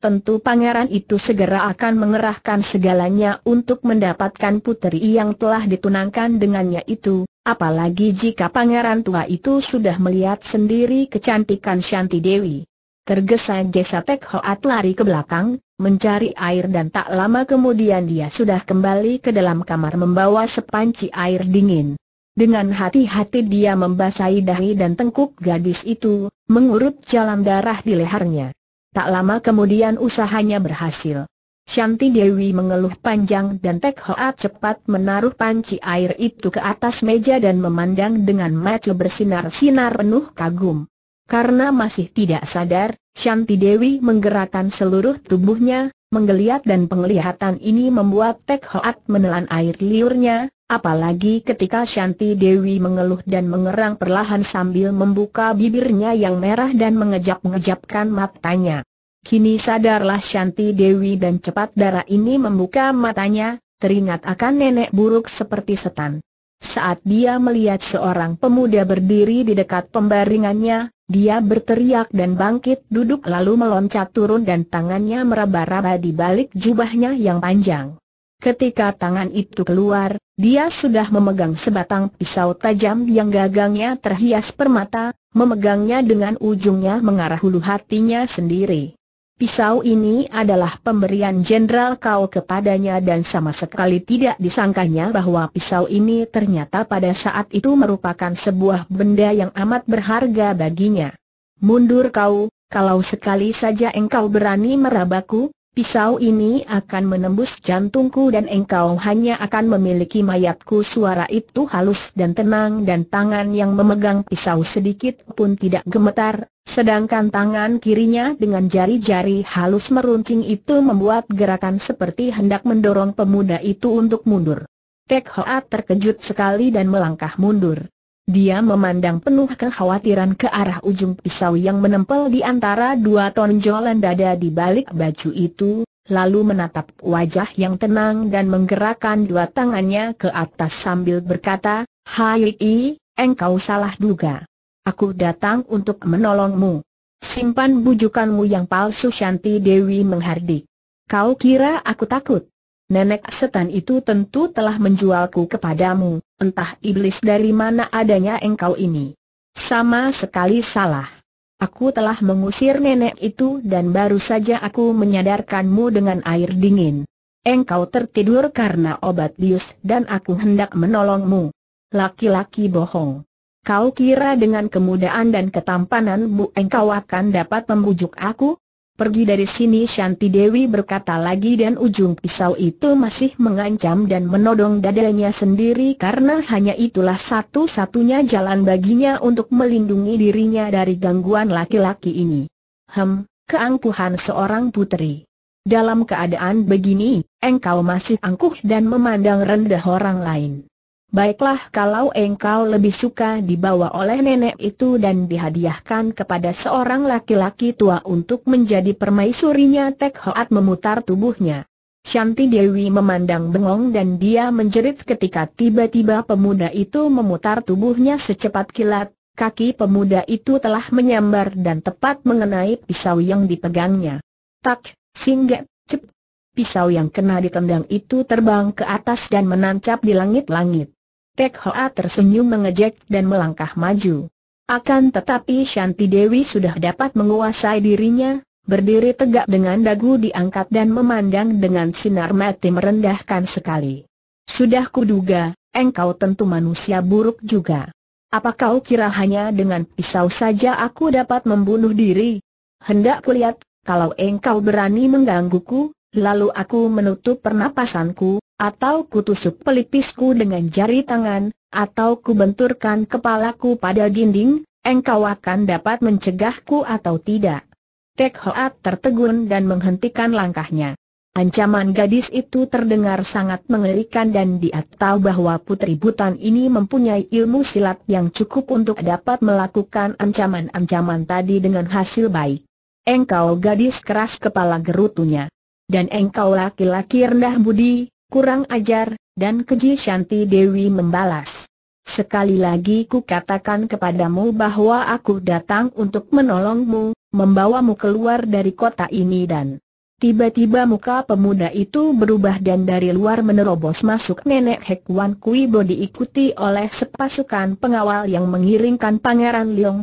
[SPEAKER 1] tentu pangeran itu segera akan mengerahkan segalanya untuk mendapatkan puteri yang telah ditunangkan dengannya itu, apalagi jika pangeran tua itu sudah melihat sendiri kecantikan Shanti Dewi. Tergesa-gesa Pek Hoat lari ke belakang, mencari air dan tak lama kemudian dia sudah kembali ke dalam kamar membawa sepanci air dingin. Dengan hati-hati dia membasahi dahi dan tengkuk gadis itu, mengurut jalan darah di lehernya. Tak lama kemudian usahanya berhasil. Shanti Dewi mengeluh panjang dan Tek Hoat cepat menaruh panci air itu ke atas meja dan memandang dengan mata bersinar-sinar penuh kagum. Karena masih tidak sadar, Shanti Dewi menggerakkan seluruh tubuhnya, menggeliat dan penglihatan ini membuat Tek Hoat menelan air liurnya, apalagi ketika Shanti Dewi mengeluh dan mengerang perlahan sambil membuka bibirnya yang merah dan mengejap-ngejapkan matanya. Kini sadarlah Shanti Dewi dan cepat darah ini membuka matanya, teringat akan nenek buruk seperti setan. Saat dia melihat seorang pemuda berdiri di dekat pembaringannya, dia berteriak dan bangkit duduk lalu meloncat turun dan tangannya meraba-raba di balik jubahnya yang panjang. Ketika tangan itu keluar, dia sudah memegang sebatang pisau tajam yang gagangnya terhias permata, memegangnya dengan ujungnya mengarah hulu hatinya sendiri. Pisau ini adalah pemberian jenderal kau kepadanya dan sama sekali tidak disangkanya bahwa pisau ini ternyata pada saat itu merupakan sebuah benda yang amat berharga baginya. Mundur kau, kalau sekali saja engkau berani merabaku, pisau ini akan menembus jantungku dan engkau hanya akan memiliki mayatku Suara itu halus dan tenang dan tangan yang memegang pisau sedikit pun tidak gemetar Sedangkan tangan kirinya dengan jari-jari halus meruncing itu membuat gerakan seperti hendak mendorong pemuda itu untuk mundur. Tek Hoa terkejut sekali dan melangkah mundur. Dia memandang penuh kekhawatiran ke arah ujung pisau yang menempel di antara dua tonjolan dada di balik baju itu, lalu menatap wajah yang tenang dan menggerakkan dua tangannya ke atas sambil berkata, Hai, engkau salah duga. Aku datang untuk menolongmu. Simpan bujukanmu yang palsu Shanti Dewi menghardik. Kau kira aku takut? Nenek setan itu tentu telah menjualku kepadamu, entah iblis dari mana adanya engkau ini. Sama sekali salah. Aku telah mengusir nenek itu dan baru saja aku menyadarkanmu dengan air dingin. Engkau tertidur karena obat bius dan aku hendak menolongmu. Laki-laki bohong. Kau kira dengan kemudahan dan ketampananmu engkau akan dapat membujuk aku? Pergi dari sini Shanti Dewi berkata lagi dan ujung pisau itu masih mengancam dan menodong dadanya sendiri karena hanya itulah satu-satunya jalan baginya untuk melindungi dirinya dari gangguan laki-laki ini. Hem, keangkuhan seorang putri. Dalam keadaan begini, engkau masih angkuh dan memandang rendah orang lain. Baiklah kalau engkau lebih suka dibawa oleh nenek itu dan dihadiahkan kepada seorang laki-laki tua untuk menjadi permaisurinya Tek Hoat memutar tubuhnya. Shanti Dewi memandang bengong dan dia menjerit ketika tiba-tiba pemuda itu memutar tubuhnya secepat kilat, kaki pemuda itu telah menyambar dan tepat mengenai pisau yang dipegangnya. Tak, singgah, cep, pisau yang kena ditendang itu terbang ke atas dan menancap di langit-langit. Tek Hoa tersenyum mengejek dan melangkah maju. Akan tetapi Shanti Dewi sudah dapat menguasai dirinya, berdiri tegak dengan dagu diangkat dan memandang dengan sinar mati merendahkan sekali. Sudah kuduga, engkau tentu manusia buruk juga. Apa kau kira hanya dengan pisau saja aku dapat membunuh diri? Hendak kulihat, kalau engkau berani menggangguku, lalu aku menutup pernapasanku, atau kutusuk pelipisku dengan jari tangan, atau kubenturkan kepalaku pada dinding, engkau akan dapat mencegahku atau tidak. Tek Hoat tertegun dan menghentikan langkahnya. Ancaman gadis itu terdengar sangat mengerikan dan dia tahu bahwa putri butan ini mempunyai ilmu silat yang cukup untuk dapat melakukan ancaman-ancaman tadi dengan hasil baik. Engkau gadis keras kepala gerutunya. Dan engkau laki-laki rendah budi, Kurang ajar, dan keji Shanti Dewi membalas. Sekali lagi ku katakan kepadamu bahwa aku datang untuk menolongmu, membawamu keluar dari kota ini dan... Tiba-tiba muka pemuda itu berubah dan dari luar menerobos masuk nenek Hekwan Kui Bo diikuti oleh sepasukan pengawal yang mengiringkan pangeran Leong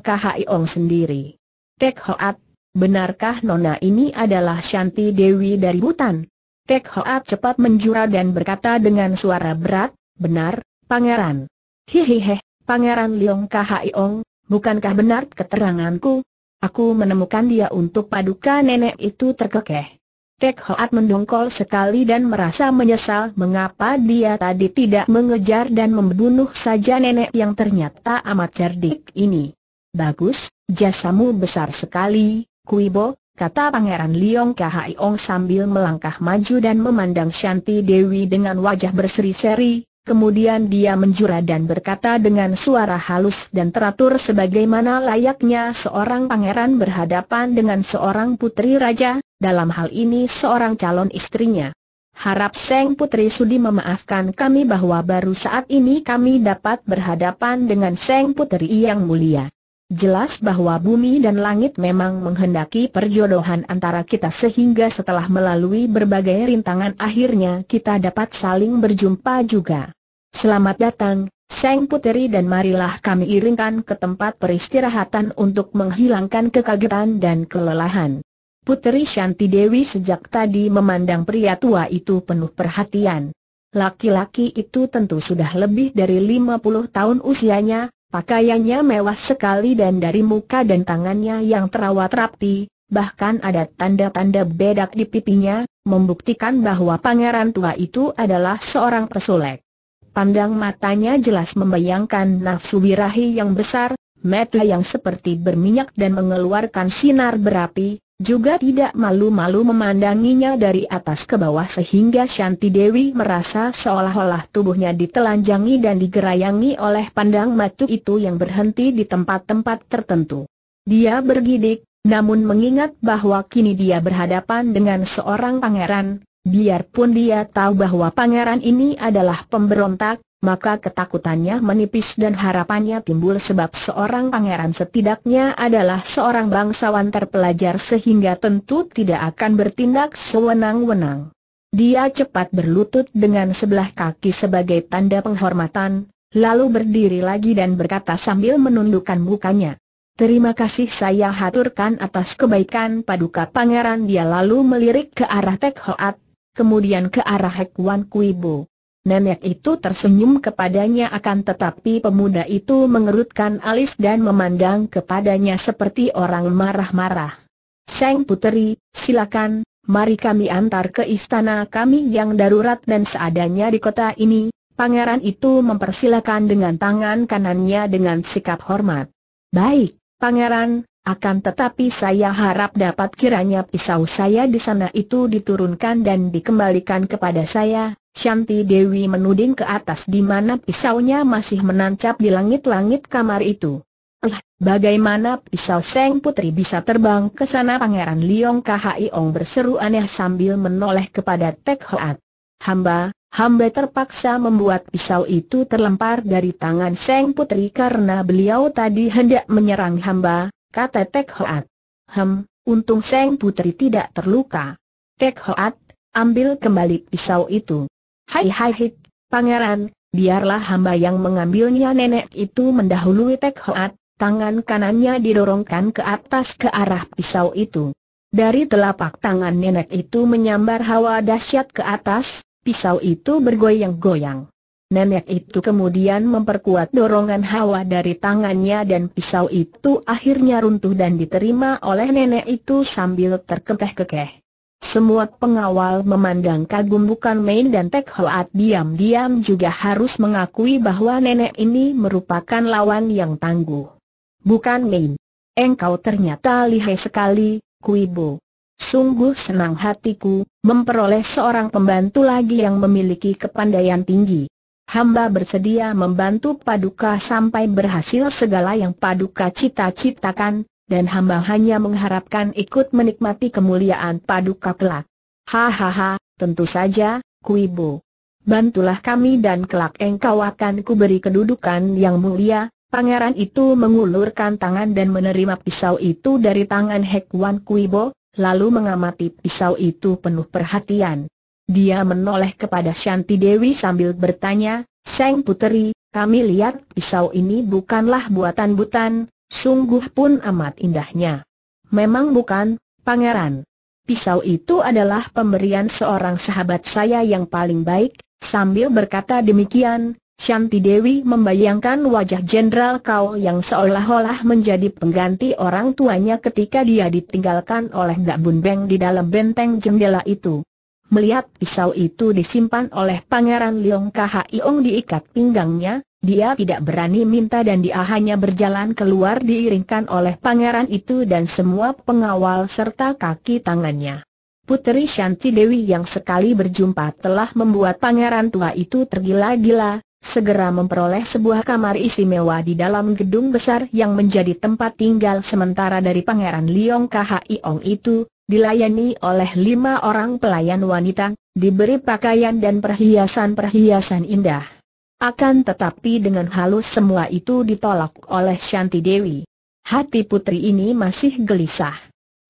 [SPEAKER 1] Ong sendiri. Tek Hoat, benarkah nona ini adalah Shanti Dewi dari hutan? Tek Hoat cepat menjura dan berkata dengan suara berat, benar, pangeran. Hihihi, pangeran Liong Khaiong, bukankah benar keteranganku? Aku menemukan dia untuk paduka nenek itu terkekeh. Tek Hoat mendongkol sekali dan merasa menyesal mengapa dia tadi tidak mengejar dan membunuh saja nenek yang ternyata amat cerdik ini. Bagus, jasamu besar sekali, Kuibo, kata Pangeran Liong Ong sambil melangkah maju dan memandang Shanti Dewi dengan wajah berseri-seri, kemudian dia menjura dan berkata dengan suara halus dan teratur sebagaimana layaknya seorang pangeran berhadapan dengan seorang putri raja, dalam hal ini seorang calon istrinya. Harap Seng Putri Sudi memaafkan kami bahwa baru saat ini kami dapat berhadapan dengan Seng Putri yang mulia. Jelas bahwa bumi dan langit memang menghendaki perjodohan antara kita sehingga setelah melalui berbagai rintangan akhirnya kita dapat saling berjumpa juga. Selamat datang, Seng Puteri dan marilah kami iringkan ke tempat peristirahatan untuk menghilangkan kekagetan dan kelelahan. Puteri Shanti Dewi sejak tadi memandang pria tua itu penuh perhatian. Laki-laki itu tentu sudah lebih dari 50 tahun usianya, Pakaiannya mewah sekali dan dari muka dan tangannya yang terawat rapi, bahkan ada tanda-tanda bedak di pipinya, membuktikan bahwa pangeran tua itu adalah seorang pesulek. Pandang matanya jelas membayangkan nafsu birahi yang besar, mata yang seperti berminyak dan mengeluarkan sinar berapi, juga tidak malu-malu memandanginya dari atas ke bawah sehingga Shanti Dewi merasa seolah-olah tubuhnya ditelanjangi dan digerayangi oleh pandang macu itu yang berhenti di tempat-tempat tertentu. Dia bergidik, namun mengingat bahwa kini dia berhadapan dengan seorang pangeran, biarpun dia tahu bahwa pangeran ini adalah pemberontak, maka ketakutannya menipis dan harapannya timbul sebab seorang pangeran setidaknya adalah seorang bangsawan terpelajar sehingga tentu tidak akan bertindak sewenang-wenang. Dia cepat berlutut dengan sebelah kaki sebagai tanda penghormatan, lalu berdiri lagi dan berkata sambil menundukkan mukanya. Terima kasih saya haturkan atas kebaikan paduka pangeran dia lalu melirik ke arah Tek Hoat, kemudian ke arah Hek Wan Kuibo. Nenek itu tersenyum kepadanya akan tetapi pemuda itu mengerutkan alis dan memandang kepadanya seperti orang marah-marah. Seng Puteri, silakan, mari kami antar ke istana kami yang darurat dan seadanya di kota ini. Pangeran itu mempersilakan dengan tangan kanannya dengan sikap hormat. Baik, Pangeran, akan tetapi saya harap dapat kiranya pisau saya di sana itu diturunkan dan dikembalikan kepada saya, Shanti Dewi menuding ke atas di mana pisaunya masih menancap di langit-langit kamar itu. Eh, bagaimana pisau Seng Putri bisa terbang ke sana Pangeran Liong Ong berseru aneh sambil menoleh kepada Tek Hoat. Hamba, hamba terpaksa membuat pisau itu terlempar dari tangan Seng Putri karena beliau tadi hendak menyerang hamba, kata Tek Hoat. Hem, untung Seng Putri tidak terluka. Tek Hoat, ambil kembali pisau itu. Hai hai hai, pangeran, biarlah hamba yang mengambilnya nenek itu mendahului Tek Hoat, tangan kanannya didorongkan ke atas ke arah pisau itu. Dari telapak tangan nenek itu menyambar hawa dahsyat ke atas, pisau itu bergoyang-goyang. Nenek itu kemudian memperkuat dorongan hawa dari tangannya dan pisau itu akhirnya runtuh dan diterima oleh nenek itu sambil terkekeh-kekeh. Semua pengawal memandang kagum bukan main dan Tek Hoat diam-diam juga harus mengakui bahwa nenek ini merupakan lawan yang tangguh. Bukan main. Engkau ternyata lihai sekali, Kuibo. Sungguh senang hatiku, memperoleh seorang pembantu lagi yang memiliki kepandaian tinggi. Hamba bersedia membantu Paduka sampai berhasil segala yang Paduka cita-citakan, dan hamba hanya mengharapkan ikut menikmati kemuliaan paduka kelak. Hahaha, tentu saja, Kuibu. Bantulah kami dan kelak engkau akan kuberi kedudukan yang mulia. Pangeran itu mengulurkan tangan dan menerima pisau itu dari tangan Hekwan Kuibo, lalu mengamati pisau itu penuh perhatian. Dia menoleh kepada Shanti Dewi sambil bertanya, Seng Puteri, kami lihat pisau ini bukanlah buatan Butan, Sungguh pun amat indahnya. Memang bukan, pangeran. Pisau itu adalah pemberian seorang sahabat saya yang paling baik, sambil berkata demikian, Shanti Dewi membayangkan wajah Jenderal Kau yang seolah-olah menjadi pengganti orang tuanya ketika dia ditinggalkan oleh Mbak Bun Beng di dalam benteng jendela itu. Melihat pisau itu disimpan oleh Pangeran Leong Iong diikat pinggangnya, dia tidak berani minta dan dia hanya berjalan keluar diiringkan oleh pangeran itu dan semua pengawal serta kaki tangannya. Putri Shanti Dewi yang sekali berjumpa telah membuat pangeran tua itu tergila-gila, segera memperoleh sebuah kamar istimewa di dalam gedung besar yang menjadi tempat tinggal sementara dari pangeran Liong Ong itu, dilayani oleh lima orang pelayan wanita, diberi pakaian dan perhiasan-perhiasan indah. Akan tetapi dengan halus semua itu ditolak oleh Shanti Dewi. Hati putri ini masih gelisah.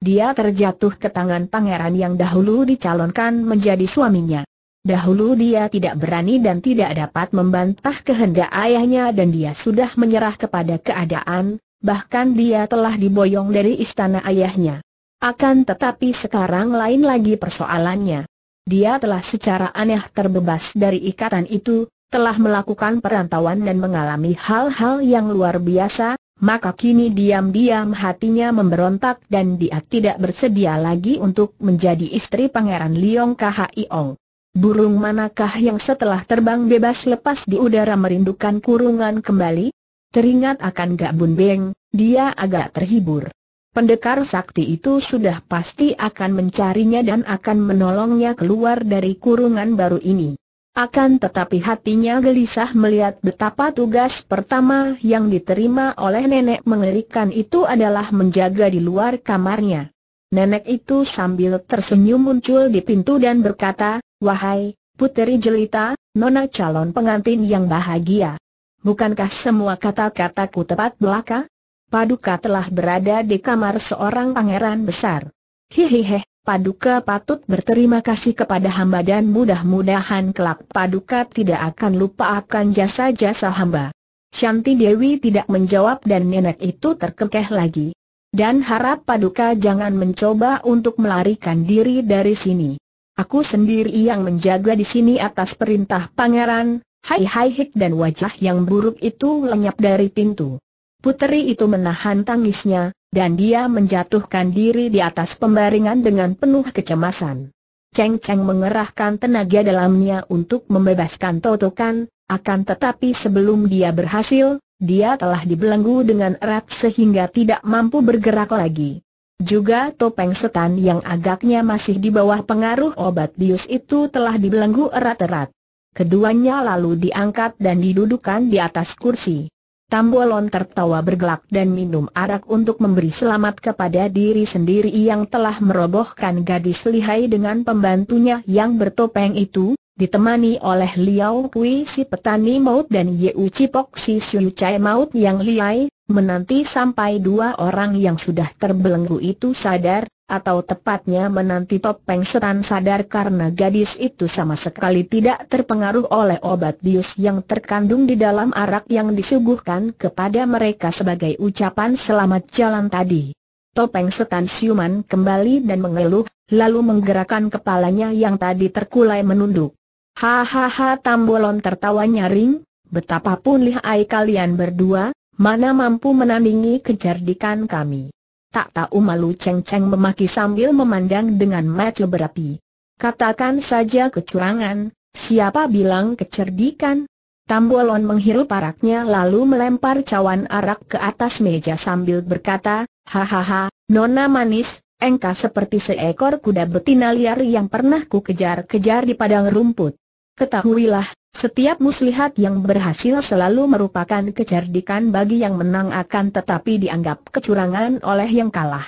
[SPEAKER 1] Dia terjatuh ke tangan pangeran yang dahulu dicalonkan menjadi suaminya. Dahulu dia tidak berani dan tidak dapat membantah kehendak ayahnya dan dia sudah menyerah kepada keadaan, bahkan dia telah diboyong dari istana ayahnya. Akan tetapi sekarang lain lagi persoalannya. Dia telah secara aneh terbebas dari ikatan itu, telah melakukan perantauan dan mengalami hal-hal yang luar biasa, maka kini diam-diam hatinya memberontak dan dia tidak bersedia lagi untuk menjadi istri Pangeran Liong Khiong. Burung manakah yang setelah terbang bebas lepas di udara merindukan kurungan kembali? Teringat akan Gak Bun Beng, dia agak terhibur. Pendekar sakti itu sudah pasti akan mencarinya dan akan menolongnya keluar dari kurungan baru ini. Akan tetapi hatinya gelisah melihat betapa tugas pertama yang diterima oleh nenek mengerikan itu adalah menjaga di luar kamarnya. Nenek itu sambil tersenyum muncul di pintu dan berkata, Wahai, puteri jelita, nona calon pengantin yang bahagia. Bukankah semua kata-kataku tepat belaka? Paduka telah berada di kamar seorang pangeran besar. Hihihih, Paduka patut berterima kasih kepada hamba dan mudah-mudahan kelak Paduka tidak akan lupa akan jasa-jasa hamba. Shanti Dewi tidak menjawab dan nenek itu terkekeh lagi. Dan harap Paduka jangan mencoba untuk melarikan diri dari sini. Aku sendiri yang menjaga di sini atas perintah pangeran, hai hai hik dan wajah yang buruk itu lenyap dari pintu. Puteri itu menahan tangisnya, dan dia menjatuhkan diri di atas pembaringan dengan penuh kecemasan. Cheng Cheng mengerahkan tenaga dalamnya untuk membebaskan totokan, akan tetapi sebelum dia berhasil, dia telah dibelenggu dengan erat sehingga tidak mampu bergerak lagi. Juga topeng setan yang agaknya masih di bawah pengaruh obat bius itu telah dibelenggu erat-erat. Keduanya lalu diangkat dan didudukan di atas kursi. Tambolon tertawa bergelak dan minum arak untuk memberi selamat kepada diri sendiri yang telah merobohkan gadis lihai dengan pembantunya yang bertopeng itu, ditemani oleh Liao Kui si petani maut dan Yeu Cipok si Siu Chai maut yang lihai, menanti sampai dua orang yang sudah terbelenggu itu sadar, atau tepatnya menanti topeng setan sadar karena gadis itu sama sekali tidak terpengaruh oleh obat bius yang terkandung di dalam arak yang disuguhkan kepada mereka sebagai ucapan selamat jalan tadi. Topeng setan siuman kembali dan mengeluh, lalu menggerakkan kepalanya yang tadi terkulai menunduk. Hahaha Tambolon tertawa nyaring, betapapun lihai kalian berdua, mana mampu menandingi kejardikan kami. Tak tahu malu Cheng Cheng memaki sambil memandang dengan mata berapi. Katakan saja kecurangan, siapa bilang kecerdikan? Tambolon menghirup araknya lalu melempar cawan arak ke atas meja sambil berkata, Hahaha, nona manis, engkau seperti seekor kuda betina liar yang pernah ku kejar-kejar di padang rumput. Ketahuilah, setiap muslihat yang berhasil selalu merupakan kecerdikan bagi yang menang akan tetapi dianggap kecurangan oleh yang kalah.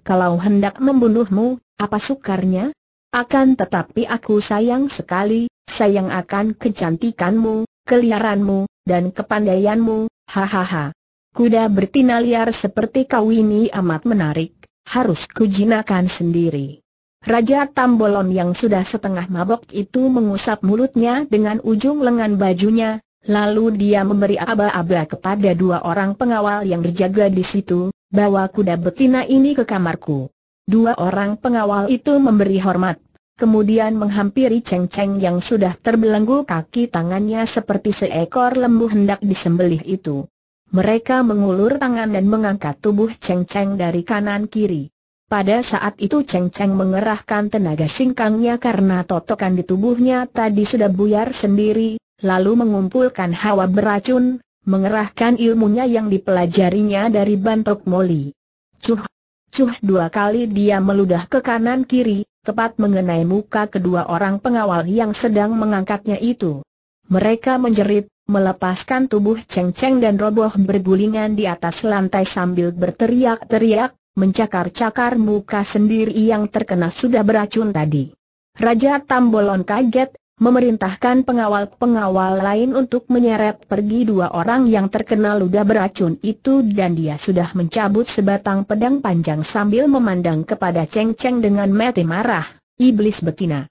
[SPEAKER 1] Kalau hendak membunuhmu, apa sukarnya? Akan tetapi aku sayang sekali, sayang akan kecantikanmu, keliaranmu, dan kepandaianmu, hahaha. Kuda bertina liar seperti kau ini amat menarik, harus kujinakan sendiri. Raja Tambolon yang sudah setengah mabok itu mengusap mulutnya dengan ujung lengan bajunya, lalu dia memberi aba-aba kepada dua orang pengawal yang berjaga di situ, bawa kuda betina ini ke kamarku. Dua orang pengawal itu memberi hormat, kemudian menghampiri Cheng Cheng yang sudah terbelenggu kaki tangannya seperti seekor lembu hendak disembelih itu. Mereka mengulur tangan dan mengangkat tubuh Cheng Cheng dari kanan kiri. Pada saat itu Cheng Cheng mengerahkan tenaga singkangnya karena totokan di tubuhnya tadi sudah buyar sendiri, lalu mengumpulkan hawa beracun, mengerahkan ilmunya yang dipelajarinya dari bantok moli. Cuh! Cuh dua kali dia meludah ke kanan kiri, tepat mengenai muka kedua orang pengawal yang sedang mengangkatnya itu. Mereka menjerit, melepaskan tubuh Cheng Cheng dan roboh bergulingan di atas lantai sambil berteriak-teriak, mencakar-cakar muka sendiri yang terkena sudah beracun tadi. Raja Tambolon kaget, memerintahkan pengawal-pengawal lain untuk menyeret pergi dua orang yang terkena ludah beracun itu dan dia sudah mencabut sebatang pedang panjang sambil memandang kepada Cheng Cheng dengan mati marah, iblis betina.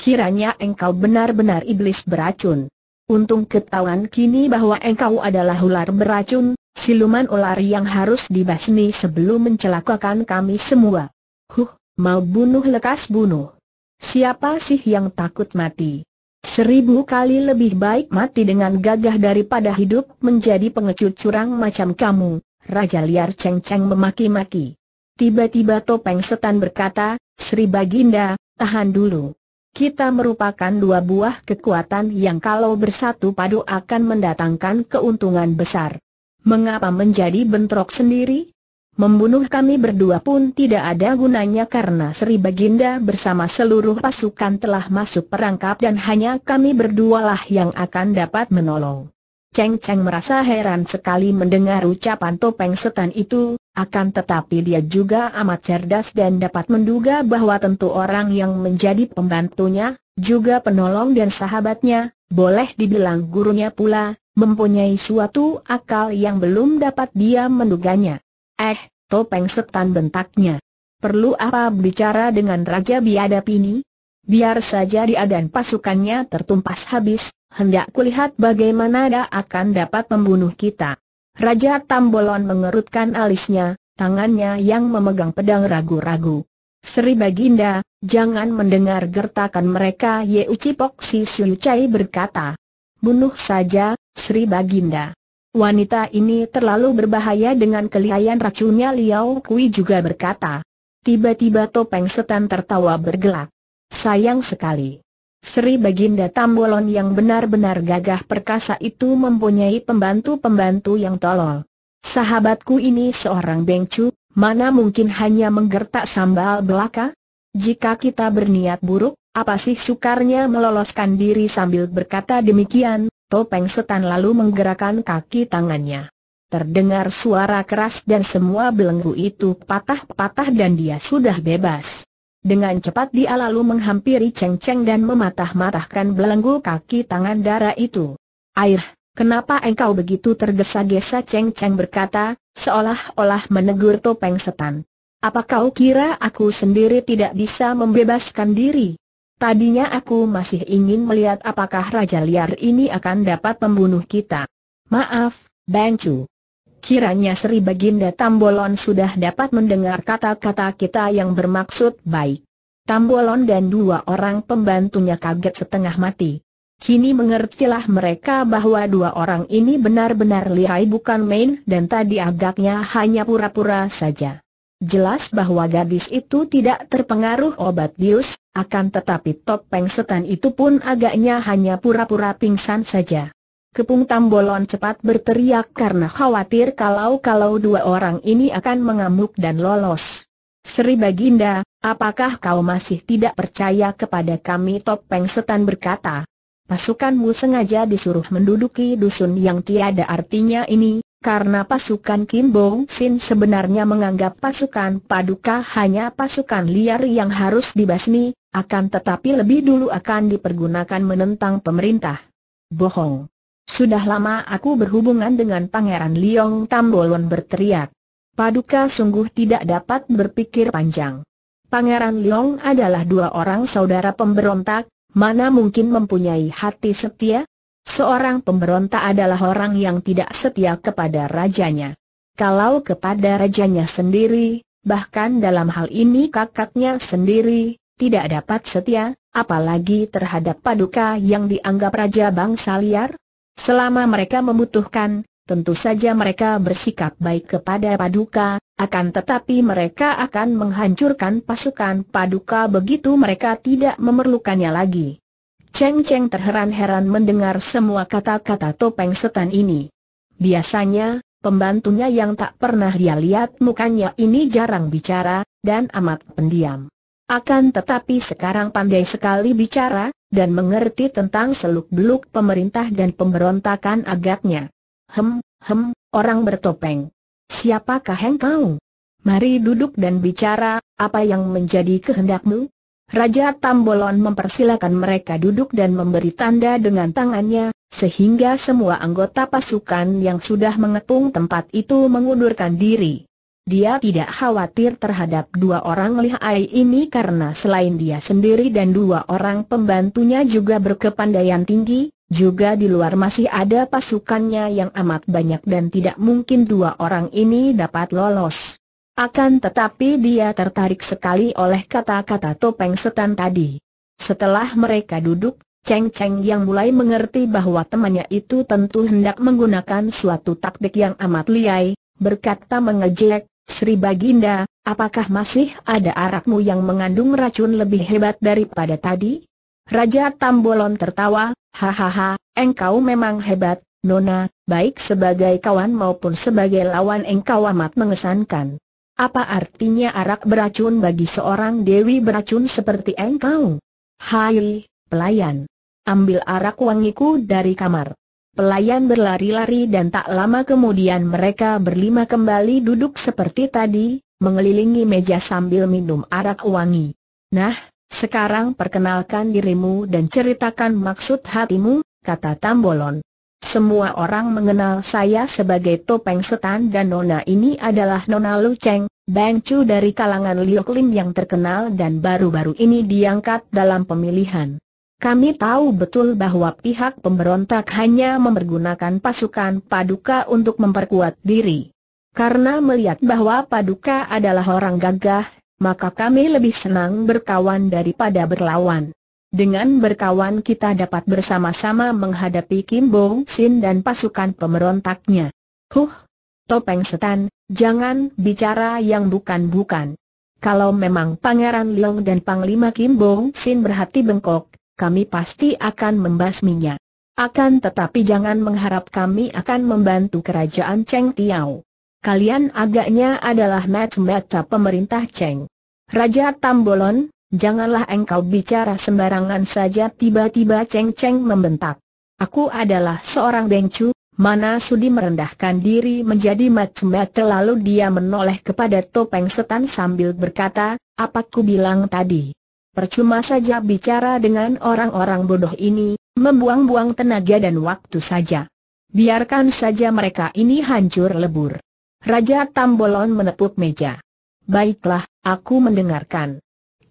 [SPEAKER 1] Kiranya engkau benar-benar iblis beracun. Untung ketahuan kini bahwa engkau adalah ular beracun, Siluman ular yang harus dibasmi sebelum mencelakakan kami semua. Huh, mau bunuh lekas bunuh. Siapa sih yang takut mati? Seribu kali lebih baik mati dengan gagah daripada hidup menjadi pengecut curang macam kamu, Raja Liar Cheng Cheng memaki-maki. Tiba-tiba Topeng Setan berkata, Sri Baginda, tahan dulu. Kita merupakan dua buah kekuatan yang kalau bersatu padu akan mendatangkan keuntungan besar. Mengapa menjadi bentrok sendiri? Membunuh kami berdua pun tidak ada gunanya karena Sri Baginda bersama seluruh pasukan telah masuk perangkap dan hanya kami berdualah yang akan dapat menolong. Cheng Cheng merasa heran sekali mendengar ucapan topeng setan itu, akan tetapi dia juga amat cerdas dan dapat menduga bahwa tentu orang yang menjadi pembantunya, juga penolong dan sahabatnya, boleh dibilang gurunya pula, mempunyai suatu akal yang belum dapat dia menduganya. Eh, topeng setan bentaknya. Perlu apa bicara dengan Raja biadap ini? Biar saja dia dan pasukannya tertumpas habis, hendak kulihat bagaimana dia akan dapat membunuh kita. Raja Tambolon mengerutkan alisnya, tangannya yang memegang pedang ragu-ragu. Sri Baginda, jangan mendengar gertakan mereka Yeu Cipok si berkata. Bunuh saja, Sri Baginda. Wanita ini terlalu berbahaya dengan kelihayan racunnya Liao Kui juga berkata. Tiba-tiba topeng setan tertawa bergelak. Sayang sekali. Sri Baginda Tambolon yang benar-benar gagah perkasa itu mempunyai pembantu-pembantu yang tolol. Sahabatku ini seorang bengcu, mana mungkin hanya menggertak sambal belaka? Jika kita berniat buruk, apa sih sukarnya meloloskan diri sambil berkata demikian? Topeng Setan lalu menggerakkan kaki tangannya. Terdengar suara keras dan semua belenggu itu patah-patah dan dia sudah bebas. Dengan cepat dia lalu menghampiri Cheng Cheng dan mematah-matahkan belenggu kaki tangan darah itu. Air, kenapa engkau begitu tergesa-gesa Cheng Cheng berkata, seolah-olah menegur topeng setan. Apa kau kira aku sendiri tidak bisa membebaskan diri? Tadinya aku masih ingin melihat apakah raja liar ini akan dapat membunuh kita. Maaf, bancu. Kiranya Sri Baginda Tambolon sudah dapat mendengar kata-kata kita yang bermaksud baik. Tambolon dan dua orang pembantunya kaget setengah mati. Kini mengertilah mereka bahwa dua orang ini benar-benar lihai bukan main dan tadi agaknya hanya pura-pura saja. Jelas bahwa gadis itu tidak terpengaruh obat bius, akan tetapi topeng setan itu pun agaknya hanya pura-pura pingsan saja. Kepung Tambolon cepat berteriak karena khawatir kalau-kalau dua orang ini akan mengamuk dan lolos. Sri Baginda, apakah kau masih tidak percaya kepada kami topeng setan berkata? Pasukanmu sengaja disuruh menduduki dusun yang tiada artinya ini, karena pasukan Kim Bong Sin sebenarnya menganggap pasukan paduka hanya pasukan liar yang harus dibasmi, akan tetapi lebih dulu akan dipergunakan menentang pemerintah. Bohong. Sudah lama aku berhubungan dengan Pangeran Liong Tambolon berteriak. Paduka sungguh tidak dapat berpikir panjang. Pangeran Liong adalah dua orang saudara pemberontak, mana mungkin mempunyai hati setia? Seorang pemberontak adalah orang yang tidak setia kepada rajanya. Kalau kepada rajanya sendiri, bahkan dalam hal ini kakaknya sendiri, tidak dapat setia, apalagi terhadap paduka yang dianggap raja bangsa liar. Selama mereka membutuhkan, tentu saja mereka bersikap baik kepada paduka, akan tetapi mereka akan menghancurkan pasukan paduka begitu mereka tidak memerlukannya lagi. Cheng Cheng terheran-heran mendengar semua kata-kata topeng setan ini. Biasanya, pembantunya yang tak pernah dia lihat mukanya ini jarang bicara, dan amat pendiam. Akan tetapi sekarang pandai sekali bicara, dan mengerti tentang seluk-beluk pemerintah dan pemberontakan agaknya. Hem, hem, orang bertopeng. Siapakah engkau? Mari duduk dan bicara, apa yang menjadi kehendakmu? Raja Tambolon mempersilakan mereka duduk dan memberi tanda dengan tangannya, sehingga semua anggota pasukan yang sudah mengepung tempat itu mengundurkan diri. Dia tidak khawatir terhadap dua orang lihai ini karena selain dia sendiri dan dua orang pembantunya juga berkepandaian tinggi, juga di luar masih ada pasukannya yang amat banyak dan tidak mungkin dua orang ini dapat lolos. Akan tetapi dia tertarik sekali oleh kata-kata topeng setan tadi. Setelah mereka duduk, Cheng Cheng yang mulai mengerti bahwa temannya itu tentu hendak menggunakan suatu taktik yang amat liai, berkata mengejek, Sri Baginda, apakah masih ada arakmu yang mengandung racun lebih hebat daripada tadi? Raja Tambolon tertawa, hahaha, engkau memang hebat, Nona, baik sebagai kawan maupun sebagai lawan engkau amat mengesankan. Apa artinya arak beracun bagi seorang dewi beracun seperti engkau? Hai, pelayan. Ambil arak wangiku dari kamar. Pelayan berlari-lari dan tak lama kemudian mereka berlima kembali duduk seperti tadi, mengelilingi meja sambil minum arak wangi. Nah, sekarang perkenalkan dirimu dan ceritakan maksud hatimu, kata Tambolon. Semua orang mengenal saya sebagai topeng setan dan nona ini adalah nona Lu Cheng, Bang Chu dari kalangan Liu Lim yang terkenal dan baru-baru ini diangkat dalam pemilihan. Kami tahu betul bahwa pihak pemberontak hanya mempergunakan pasukan paduka untuk memperkuat diri. Karena melihat bahwa paduka adalah orang gagah, maka kami lebih senang berkawan daripada berlawan. Dengan berkawan kita dapat bersama-sama menghadapi Kim Bong Sin dan pasukan pemberontaknya. Huh, topeng setan, jangan bicara yang bukan-bukan. Kalau memang Pangeran Leong dan Panglima Kim Bong Sin berhati bengkok, kami pasti akan membasminya. Akan tetapi jangan mengharap kami akan membantu kerajaan Cheng Tiao. Kalian agaknya adalah mata-mata pemerintah Cheng. Raja Tambolon, Janganlah engkau bicara sembarangan saja tiba-tiba Cheng Cheng membentak. Aku adalah seorang bengcu, mana sudi merendahkan diri menjadi macem-macem lalu dia menoleh kepada topeng setan sambil berkata, apa ku bilang tadi? Percuma saja bicara dengan orang-orang bodoh ini, membuang-buang tenaga dan waktu saja. Biarkan saja mereka ini hancur lebur. Raja Tambolon menepuk meja. Baiklah, aku mendengarkan.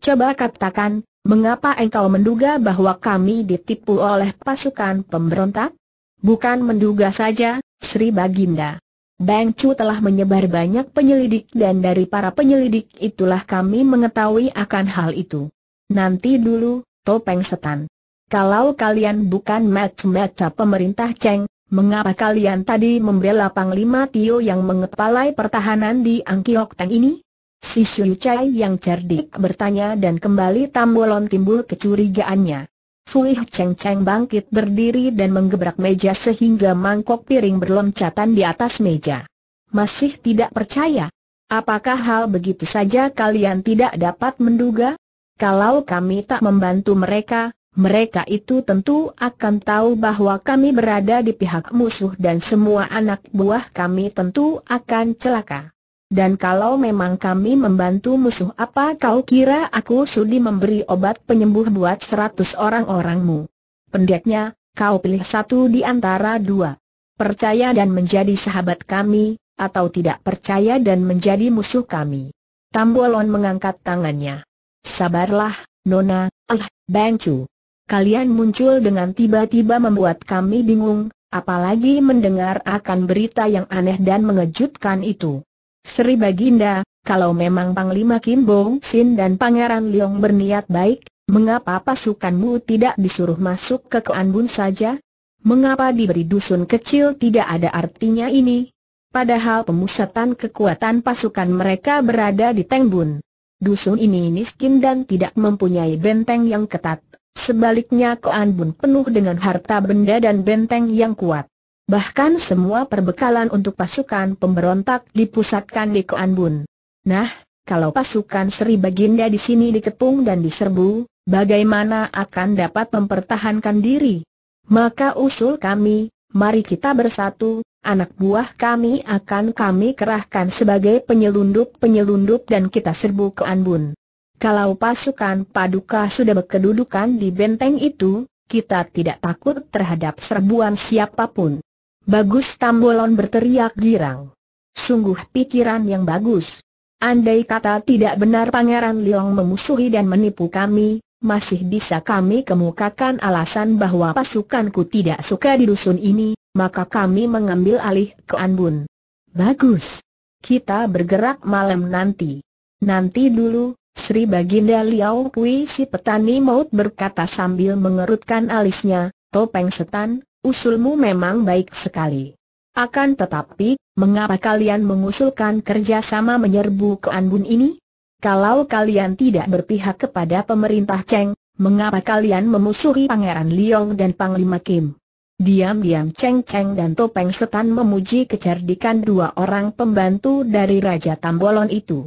[SPEAKER 1] Coba katakan, mengapa engkau menduga bahwa kami ditipu oleh pasukan pemberontak? Bukan menduga saja, Sri Baginda. Bang Chu telah menyebar banyak penyelidik dan dari para penyelidik itulah kami mengetahui akan hal itu. Nanti dulu, topeng setan. Kalau kalian bukan mata-mata pemerintah Cheng, mengapa kalian tadi membela Panglima Tio yang mengepalai pertahanan di Angkiok Teng ini? Si Shun Chai yang cerdik bertanya dan kembali Tambolon timbul kecurigaannya. Fui Cheng Cheng bangkit berdiri dan menggebrak meja sehingga mangkok piring berloncatan di atas meja. Masih tidak percaya? Apakah hal begitu saja kalian tidak dapat menduga? Kalau kami tak membantu mereka, mereka itu tentu akan tahu bahwa kami berada di pihak musuh dan semua anak buah kami tentu akan celaka. Dan kalau memang kami membantu musuh apa kau kira aku sudi memberi obat penyembuh buat seratus orang-orangmu? Pendeknya, kau pilih satu di antara dua. Percaya dan menjadi sahabat kami, atau tidak percaya dan menjadi musuh kami. Tambolon mengangkat tangannya. Sabarlah, Nona, ah, Bangcu. Kalian muncul dengan tiba-tiba membuat kami bingung, apalagi mendengar akan berita yang aneh dan mengejutkan itu. Sri Baginda, kalau memang Panglima Kim Bong Sin dan Pangeran Leong berniat baik, mengapa pasukanmu tidak disuruh masuk ke Keanbun saja? Mengapa diberi dusun kecil tidak ada artinya ini? Padahal pemusatan kekuatan pasukan mereka berada di Tengbun. Dusun ini miskin dan tidak mempunyai benteng yang ketat. Sebaliknya Koan Bun penuh dengan harta benda dan benteng yang kuat. Bahkan semua perbekalan untuk pasukan pemberontak dipusatkan di Keanbun. Nah, kalau pasukan Sri Baginda di sini dikepung dan diserbu, bagaimana akan dapat mempertahankan diri? Maka usul kami, mari kita bersatu, anak buah kami akan kami kerahkan sebagai penyelundup-penyelundup dan kita serbu Keanbun. Kalau pasukan paduka sudah berkedudukan di benteng itu, kita tidak takut terhadap serbuan siapapun. Bagus Tambolon berteriak girang. Sungguh pikiran yang bagus. Andai kata tidak benar Pangeran Liong memusuhi dan menipu kami, masih bisa kami kemukakan alasan bahwa pasukanku tidak suka di dusun ini, maka kami mengambil alih ke Anbun. Bagus. Kita bergerak malam nanti. Nanti dulu, Sri Baginda Liao Kui si petani maut berkata sambil mengerutkan alisnya, topeng setan, usulmu memang baik sekali. Akan tetapi, mengapa kalian mengusulkan kerjasama menyerbu ke Anbun ini? Kalau kalian tidak berpihak kepada pemerintah Cheng, mengapa kalian memusuhi Pangeran Liong dan Panglima Kim? Diam-diam Cheng Cheng dan Topeng Setan memuji kecerdikan dua orang pembantu dari Raja Tambolon itu.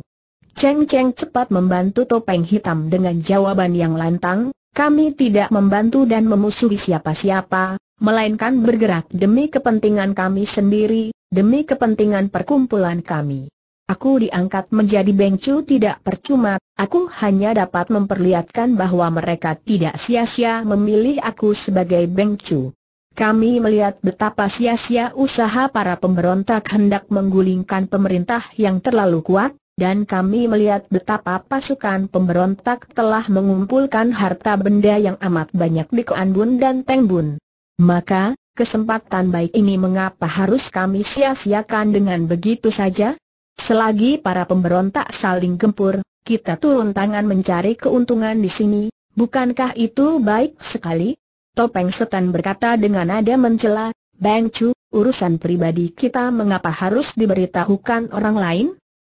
[SPEAKER 1] Cheng Cheng cepat membantu Topeng Hitam dengan jawaban yang lantang, kami tidak membantu dan memusuhi siapa-siapa, melainkan bergerak demi kepentingan kami sendiri, demi kepentingan perkumpulan kami. Aku diangkat menjadi bengcu tidak percuma, aku hanya dapat memperlihatkan bahwa mereka tidak sia-sia memilih aku sebagai bengcu. Kami melihat betapa sia-sia usaha para pemberontak hendak menggulingkan pemerintah yang terlalu kuat, dan kami melihat betapa pasukan pemberontak telah mengumpulkan harta benda yang amat banyak di Keanbun dan Tengbun. Maka, kesempatan baik ini mengapa harus kami sia-siakan dengan begitu saja? Selagi para pemberontak saling gempur, kita turun tangan mencari keuntungan di sini, bukankah itu baik sekali? Topeng Setan berkata dengan nada mencela, Bang Chu, urusan pribadi kita mengapa harus diberitahukan orang lain?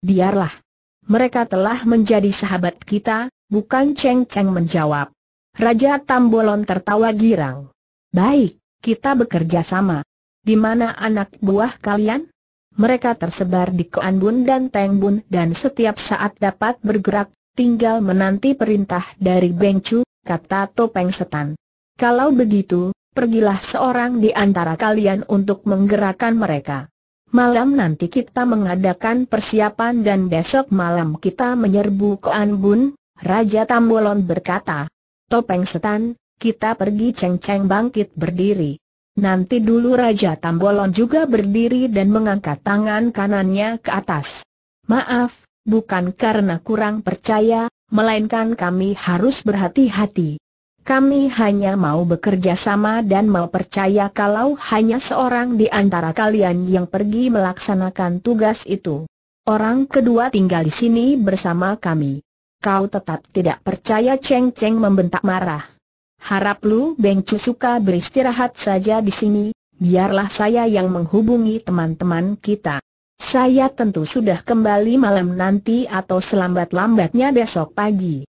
[SPEAKER 1] Biarlah. Mereka telah menjadi sahabat kita, bukan Cheng Cheng menjawab. Raja Tambolon tertawa girang. Baik, kita bekerja sama. Di mana anak buah kalian? Mereka tersebar di Bun dan Bun dan setiap saat dapat bergerak, tinggal menanti perintah dari Beng kata Topeng Setan. Kalau begitu, pergilah seorang di antara kalian untuk menggerakkan mereka. Malam nanti kita mengadakan persiapan dan besok malam kita menyerbu Koan Bun, Raja Tambolon berkata. Topeng Setan, kita pergi ceng-ceng bangkit berdiri. Nanti dulu Raja Tambolon juga berdiri dan mengangkat tangan kanannya ke atas. Maaf, bukan karena kurang percaya, melainkan kami harus berhati-hati. Kami hanya mau bekerja sama dan mau percaya kalau hanya seorang di antara kalian yang pergi melaksanakan tugas itu. Orang kedua tinggal di sini bersama kami. Kau tetap tidak percaya Cheng Cheng membentak marah. Harap Lu Beng Cusuka beristirahat saja di sini, biarlah saya yang menghubungi teman-teman kita. Saya tentu sudah kembali malam nanti atau selambat-lambatnya besok pagi.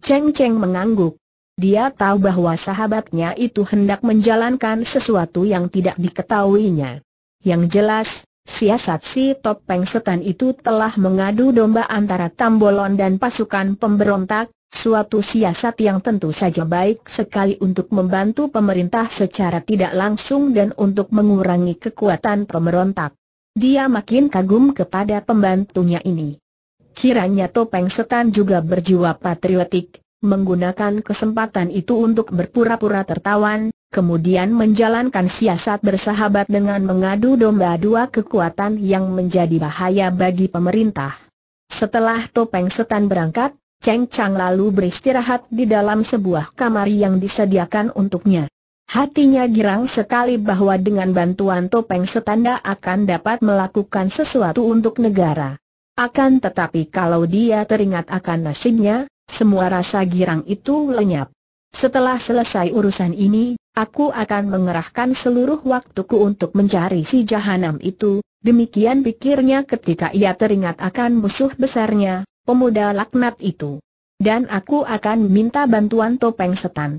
[SPEAKER 1] Cheng Cheng mengangguk. Dia tahu bahwa sahabatnya itu hendak menjalankan sesuatu yang tidak diketahuinya. Yang jelas, siasat si Topeng Setan itu telah mengadu domba antara Tambolon dan pasukan pemberontak, Suatu siasat yang tentu saja baik sekali untuk membantu pemerintah secara tidak langsung dan untuk mengurangi kekuatan pemberontak. Dia makin kagum kepada pembantunya ini. Kiranya Topeng Setan juga berjiwa patriotik, menggunakan kesempatan itu untuk berpura-pura tertawan, kemudian menjalankan siasat bersahabat dengan mengadu domba dua kekuatan yang menjadi bahaya bagi pemerintah. Setelah Topeng Setan berangkat, Cheng Chang lalu beristirahat di dalam sebuah kamar yang disediakan untuknya. Hatinya girang sekali bahwa dengan bantuan topeng setanda akan dapat melakukan sesuatu untuk negara. Akan tetapi kalau dia teringat akan nasibnya, semua rasa girang itu lenyap. Setelah selesai urusan ini, aku akan mengerahkan seluruh waktuku untuk mencari si jahanam itu, demikian pikirnya ketika ia teringat akan musuh besarnya, pemuda laknat itu. Dan aku akan minta bantuan topeng setan.